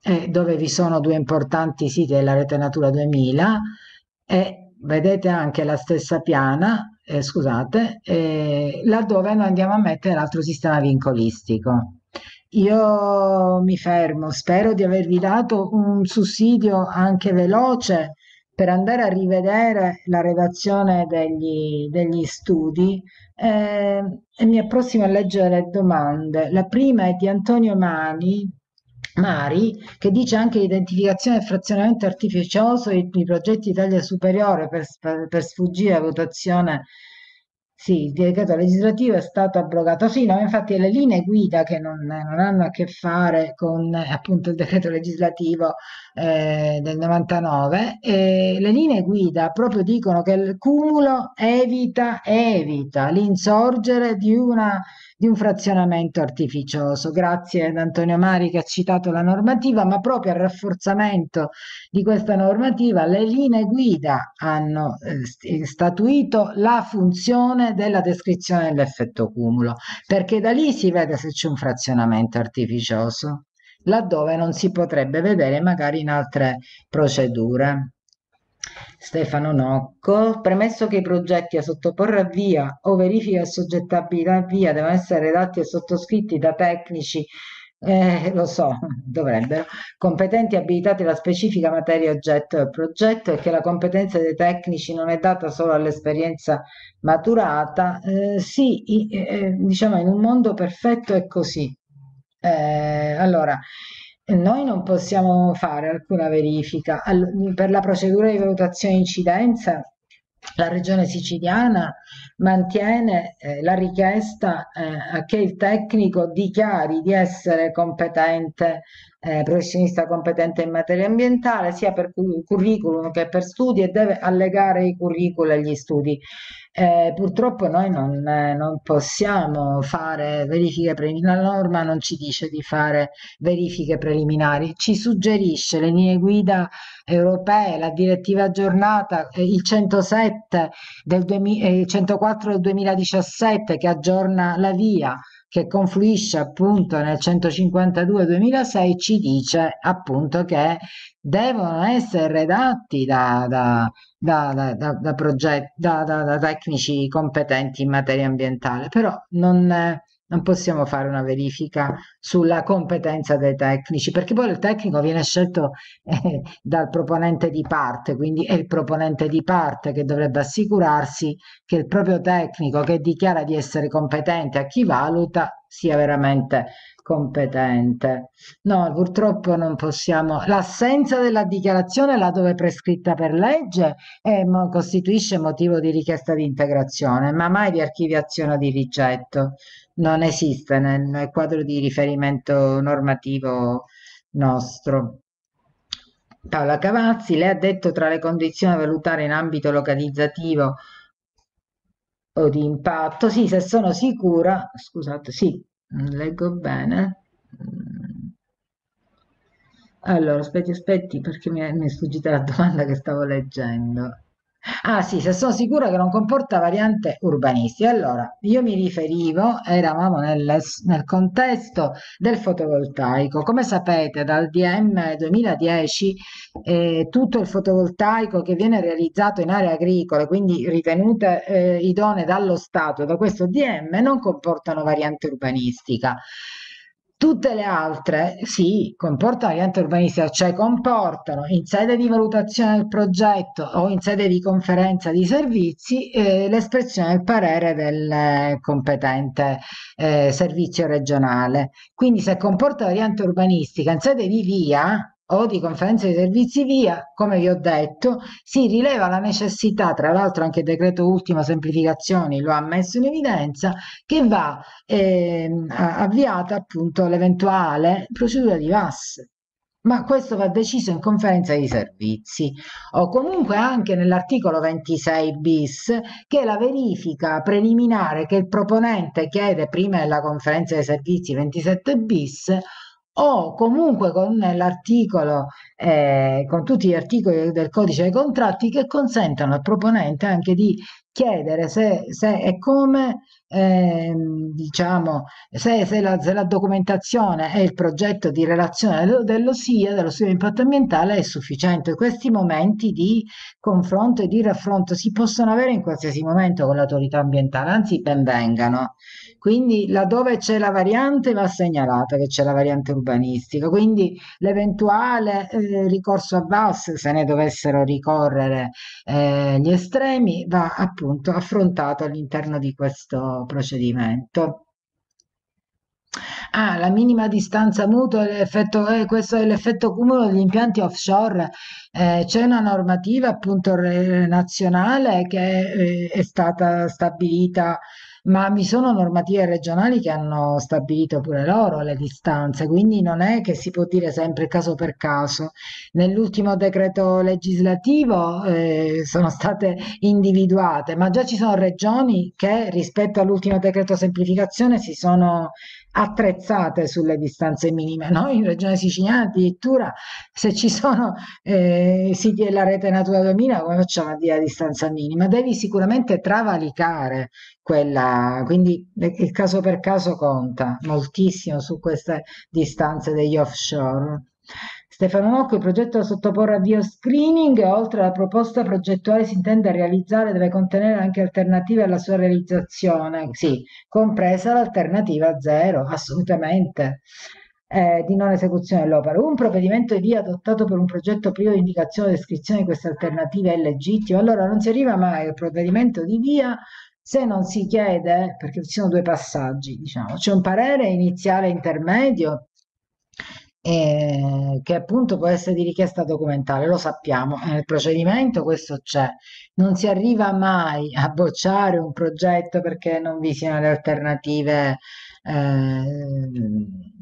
eh, dove vi sono due importanti siti della rete Natura 2000 e vedete anche la stessa piana, eh, scusate, eh, laddove noi andiamo a mettere l'altro sistema vincolistico. Io mi fermo, spero di avervi dato un sussidio anche veloce per andare a rivedere la redazione degli, degli studi eh, e mi approssimo a leggere le domande. La prima è di Antonio Mani, Mari, che dice anche identificazione e frazionamento artificioso, i, i progetti Italia superiore per, per, per sfuggire a votazione sì, il decreto legislativo è stato abrogato. Sì, no, infatti le linee guida che non, non hanno a che fare con eh, appunto il decreto legislativo eh, del 99, eh, le linee guida proprio dicono che il cumulo evita, evita l'insorgere di una di un frazionamento artificioso. Grazie ad Antonio Mari che ha citato la normativa, ma proprio al rafforzamento di questa normativa le linee guida hanno eh, statuito la funzione della descrizione dell'effetto cumulo, perché da lì si vede se c'è un frazionamento artificioso laddove non si potrebbe vedere magari in altre procedure. Stefano Nocco, premesso che i progetti a sottoporre a via o verifica assoggettabilità a via devono essere redatti e sottoscritti da tecnici eh, lo so, dovrebbero, competenti e abilitati alla specifica materia oggetto del progetto e che la competenza dei tecnici non è data solo all'esperienza maturata, eh, sì, eh, eh, diciamo in un mondo perfetto è così. Eh, allora, noi non possiamo fare alcuna verifica. All per la procedura di valutazione incidenza la regione siciliana mantiene eh, la richiesta eh, che il tecnico dichiari di essere competente, eh, professionista competente in materia ambientale, sia per curriculum che per studi e deve allegare i curricula agli studi. Eh, purtroppo noi non, eh, non, possiamo fare verifiche preliminari, la norma non ci dice di fare verifiche preliminari, ci suggerisce le linee guida europee, la direttiva aggiornata, eh, il 107 del 2000, eh, il 104 del 2017 che aggiorna la via che confluisce appunto nel 152-2006 ci dice appunto che devono essere redatti da, da, da, da progetti, da, tecnici competenti in materia ambientale, però non non possiamo fare una verifica sulla competenza dei tecnici, perché poi il tecnico viene scelto eh, dal proponente di parte, quindi è il proponente di parte che dovrebbe assicurarsi che il proprio tecnico che dichiara di essere competente a chi valuta sia veramente competente. No, purtroppo non possiamo. L'assenza della dichiarazione laddove prescritta per legge è, eh, mo, costituisce motivo di richiesta di integrazione, ma mai di archiviazione o di rigetto non esiste nel quadro di riferimento normativo nostro. Paola Cavazzi, lei ha detto tra le condizioni da valutare in ambito localizzativo o di impatto, sì, se sono sicura, scusate, sì, leggo bene. Mm. Allora, aspetti, aspetti, perché mi è, mi è sfuggita la domanda che stavo leggendo. Ah sì, se sono sicura che non comporta variante urbanistica. Allora, io mi riferivo, eravamo nel, nel contesto del fotovoltaico. Come sapete, dal DM 2010 eh, tutto il fotovoltaico che viene realizzato in aree agricole, quindi ritenute eh, idonee dallo Stato, da questo DM, non comportano variante urbanistica. Tutte le altre sì, comportano orientamento urbanistico, cioè comportano in sede di valutazione del progetto o in sede di conferenza di servizi eh, l'espressione del parere del eh, competente eh, servizio regionale. Quindi se comporta orientamento urbanistica in sede di via, o di conferenze di servizi via, come vi ho detto, si rileva la necessità, tra l'altro anche il decreto ultimo semplificazioni lo ha messo in evidenza, che va eh, avviata appunto l'eventuale procedura di VAS. Ma questo va deciso in conferenza di servizi o comunque anche nell'articolo 26 bis che è la verifica preliminare che il proponente chiede prima della conferenza dei servizi 27 bis o comunque con l'articolo, eh, con tutti gli articoli del codice dei contratti che consentono al proponente anche di chiedere se, se e come Ehm, diciamo, se, se, la, se, la, documentazione e il progetto di relazione dello, dello SIA, dello studio di impatto ambientale, è sufficiente. Questi momenti di confronto e di raffronto si possono avere in qualsiasi momento con l'autorità ambientale, anzi ben vengano. Quindi laddove c'è la variante va segnalata che c'è la variante urbanistica, quindi l'eventuale eh, ricorso a VAS, se ne dovessero ricorrere eh, gli estremi, va appunto affrontato all'interno di questo questo procedimento. Ah, la minima distanza mutua, eh, questo è l'effetto cumulo degli impianti offshore. Eh, c'è una normativa appunto re, nazionale che eh, è stata stabilita ma vi sono normative regionali che hanno stabilito pure loro le distanze, quindi non è che si può dire sempre caso per caso. Nell'ultimo decreto legislativo eh, sono state individuate, ma già ci sono regioni che rispetto all'ultimo decreto semplificazione si sono attrezzate sulle distanze minime. Noi in Regione Siciliana addirittura se ci sono eh, siti della rete Natura 2000 come facciamo a dire la distanza minima? Devi sicuramente travalicare quella, quindi il caso per caso conta moltissimo su queste distanze degli offshore. Stefano Nocco, il progetto da sottoporre a avvio screening, oltre alla proposta progettuale si intende realizzare, deve contenere anche alternative alla sua realizzazione, sì, compresa l'alternativa zero, assolutamente. Eh, di non esecuzione dell'opera. Un provvedimento di via adottato per un progetto privo di indicazione o descrizione di queste alternative è legittimo. Allora non si arriva mai al provvedimento di via se non si chiede, perché ci sono due passaggi, diciamo, c'è un parere iniziale intermedio eh, che appunto può essere di richiesta documentale, lo sappiamo, eh, nel procedimento questo c'è. Non si arriva mai a bocciare un progetto perché non vi siano le alternative eh,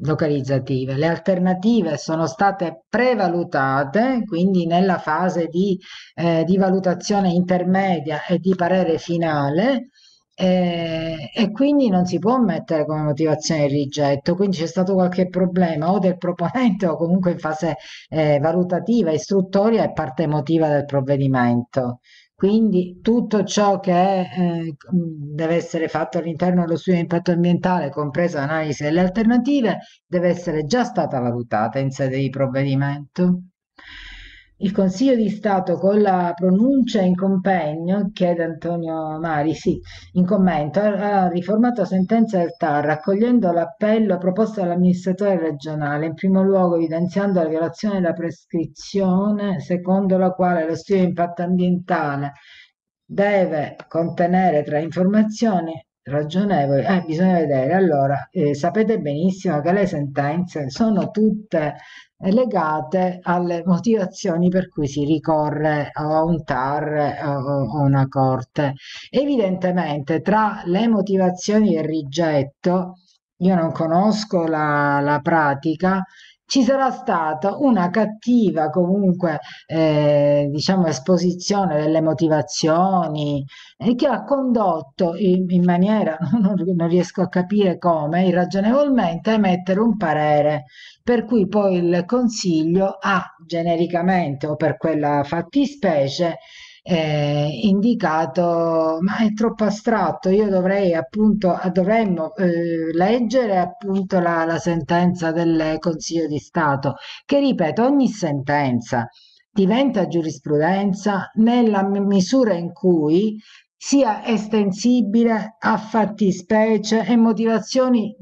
localizzative. Le alternative sono state prevalutate, quindi nella fase di, eh, di valutazione intermedia e di parere finale, e, eh, e, quindi non si può mettere come motivazione il rigetto, quindi c'è stato qualche problema o del proponente o comunque in fase eh, valutativa, istruttoria e parte emotiva del provvedimento. Quindi tutto ciò che è, eh, deve essere fatto all'interno dello studio di impatto ambientale, compresa l'analisi delle alternative, deve essere già stata valutata in sede di provvedimento il Consiglio di Stato con la pronuncia in compegno, chiede Antonio Mari, sì, in commento, ha riformato la sentenza del TAR, accogliendo l'appello proposto dall'amministratore regionale, in primo luogo evidenziando la violazione della prescrizione secondo la quale lo studio di impatto ambientale deve contenere tra informazioni ragionevole, eh, bisogna vedere. Allora, eh, sapete benissimo che le sentenze sono tutte legate alle motivazioni per cui si ricorre a un TAR o a una corte. Evidentemente, tra le motivazioni del rigetto, io non conosco la, la pratica, ci sarà stata una cattiva comunque eh, diciamo esposizione delle motivazioni eh, che ha condotto in, in maniera non, non, riesco a capire come irragionevolmente a emettere un parere per cui poi il consiglio ha genericamente o per quella fattispecie eh, indicato, ma è troppo astratto, io dovrei appunto, dovremmo eh, leggere appunto la, la sentenza del Consiglio di Stato, che ripeto, ogni sentenza diventa giurisprudenza nella misura in cui sia estensibile a fattispecie e motivazioni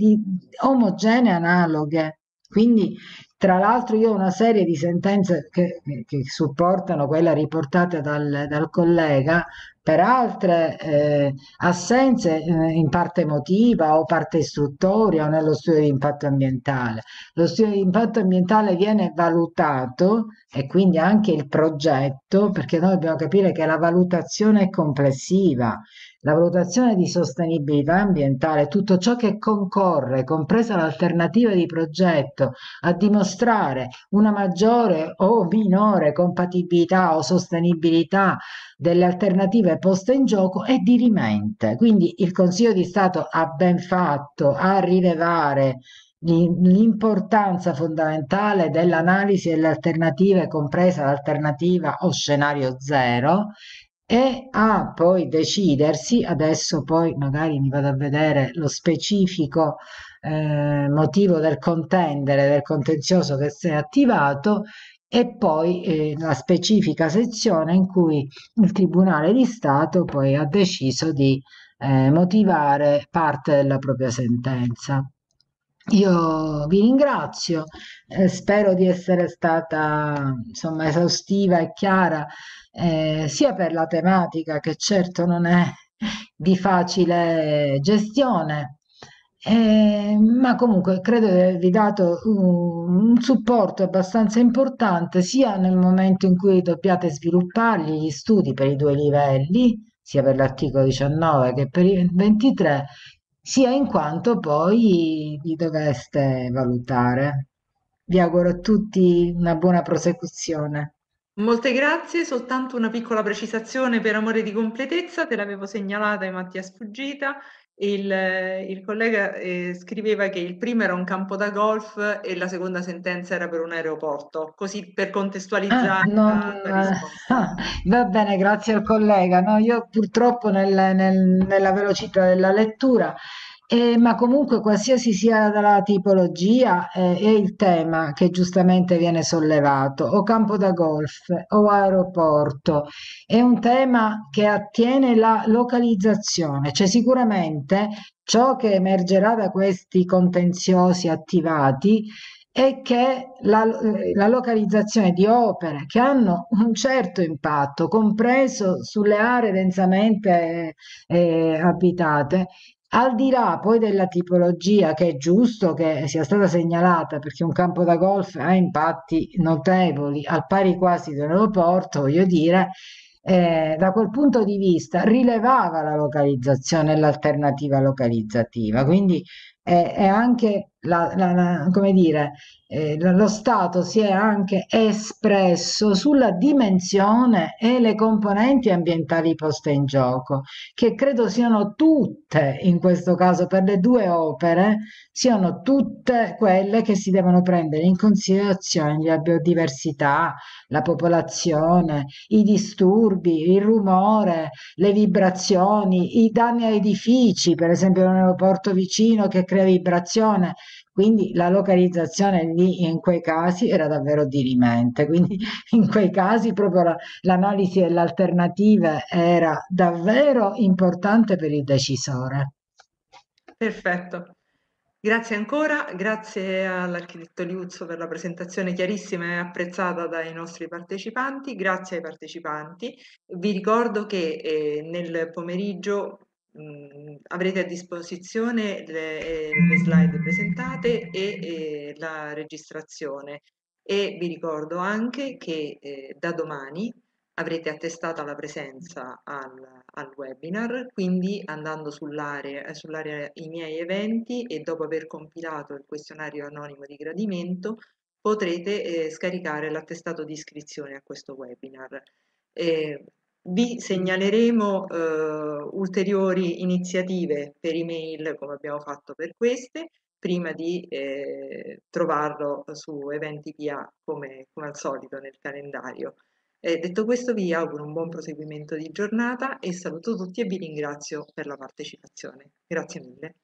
omogenee analoghe. Quindi tra l'altro io ho una serie di sentenze che, che supportano quella riportata dal, dal collega per altre eh, assenze eh, in parte emotiva o parte istruttoria o nello studio di impatto ambientale. Lo studio di impatto ambientale viene valutato e quindi anche il progetto, perché noi dobbiamo capire che la valutazione è complessiva la valutazione di sostenibilità ambientale, tutto ciò che concorre, compresa l'alternativa di progetto, a dimostrare una maggiore o minore compatibilità o sostenibilità delle alternative poste in gioco è dirimente. Quindi il Consiglio di Stato ha ben fatto a rilevare l'importanza fondamentale dell'analisi delle alternative, compresa l'alternativa o scenario zero, e a poi decidersi, adesso poi magari mi vado a vedere lo specifico eh, motivo del contendere, del contenzioso che si è attivato e poi eh, la specifica sezione in cui il Tribunale di Stato poi ha deciso di eh, motivare parte della propria sentenza. Io vi ringrazio, eh, spero di essere stata insomma, esaustiva e chiara eh, sia per la tematica che certo non è di facile gestione, eh, ma comunque credo di avervi dato un, un, supporto abbastanza importante sia nel momento in cui dobbiate sviluppargli gli studi per i due livelli, sia per l'articolo 19 che per il 23, sia in quanto poi li doveste valutare. Vi auguro a tutti una buona prosecuzione. Molte grazie, soltanto una piccola precisazione per amore di completezza, te l'avevo segnalata e Mattia sfuggita, il, il collega eh, scriveva che il primo era un campo da golf e la seconda sentenza era per un aeroporto, così per contestualizzare ah, non, eh, va bene, grazie al collega. No, io purtroppo nel, nel, nella velocità della lettura eh, ma comunque qualsiasi sia la tipologia eh, e il tema che giustamente viene sollevato, o campo da golf o aeroporto, è un tema che attiene la localizzazione, cioè sicuramente ciò che emergerà da questi contenziosi attivati è che la, eh, la, localizzazione di opere che hanno un certo impatto, compreso sulle aree densamente eh, abitate, al di là poi della tipologia, che è giusto che sia stata segnalata perché un campo da golf ha impatti notevoli, al pari quasi dell'aeroporto, voglio dire, eh, da quel punto di vista rilevava la localizzazione e l'alternativa localizzativa. Quindi eh, è anche la, la, come dire, eh, lo Stato si è anche espresso sulla dimensione e le componenti ambientali poste in gioco, che credo siano tutte, in questo caso per le due opere, siano tutte quelle che si devono prendere in considerazione la biodiversità, la popolazione, i disturbi, il rumore, le vibrazioni, i danni a edifici, per esempio un aeroporto vicino che crea vibrazione quindi la localizzazione lì in quei casi era davvero dirimente, quindi in quei casi proprio l'analisi delle alternative era davvero importante per il decisore. Perfetto. Grazie ancora, grazie all'architetto Liuzzo per la presentazione chiarissima e apprezzata dai nostri partecipanti, grazie ai partecipanti. Vi ricordo che eh, nel pomeriggio mh, mhmm, avrete a disposizione le, eh, le slide presentate e, e, eh, la registrazione e vi ricordo anche che eh, da domani avrete attestata la presenza al, al webinar, quindi andando sull'area sull i miei eventi e dopo aver compilato il questionario anonimo di gradimento potrete eh, scaricare l'attestato di iscrizione a questo webinar. Eh, vi segnaleremo eh, ulteriori iniziative per email come abbiamo fatto per queste prima di eh, trovarlo su eventi PA come, come al solito nel calendario. Eh, detto questo vi auguro un buon proseguimento di giornata e saluto tutti e vi ringrazio per la partecipazione. Grazie mille.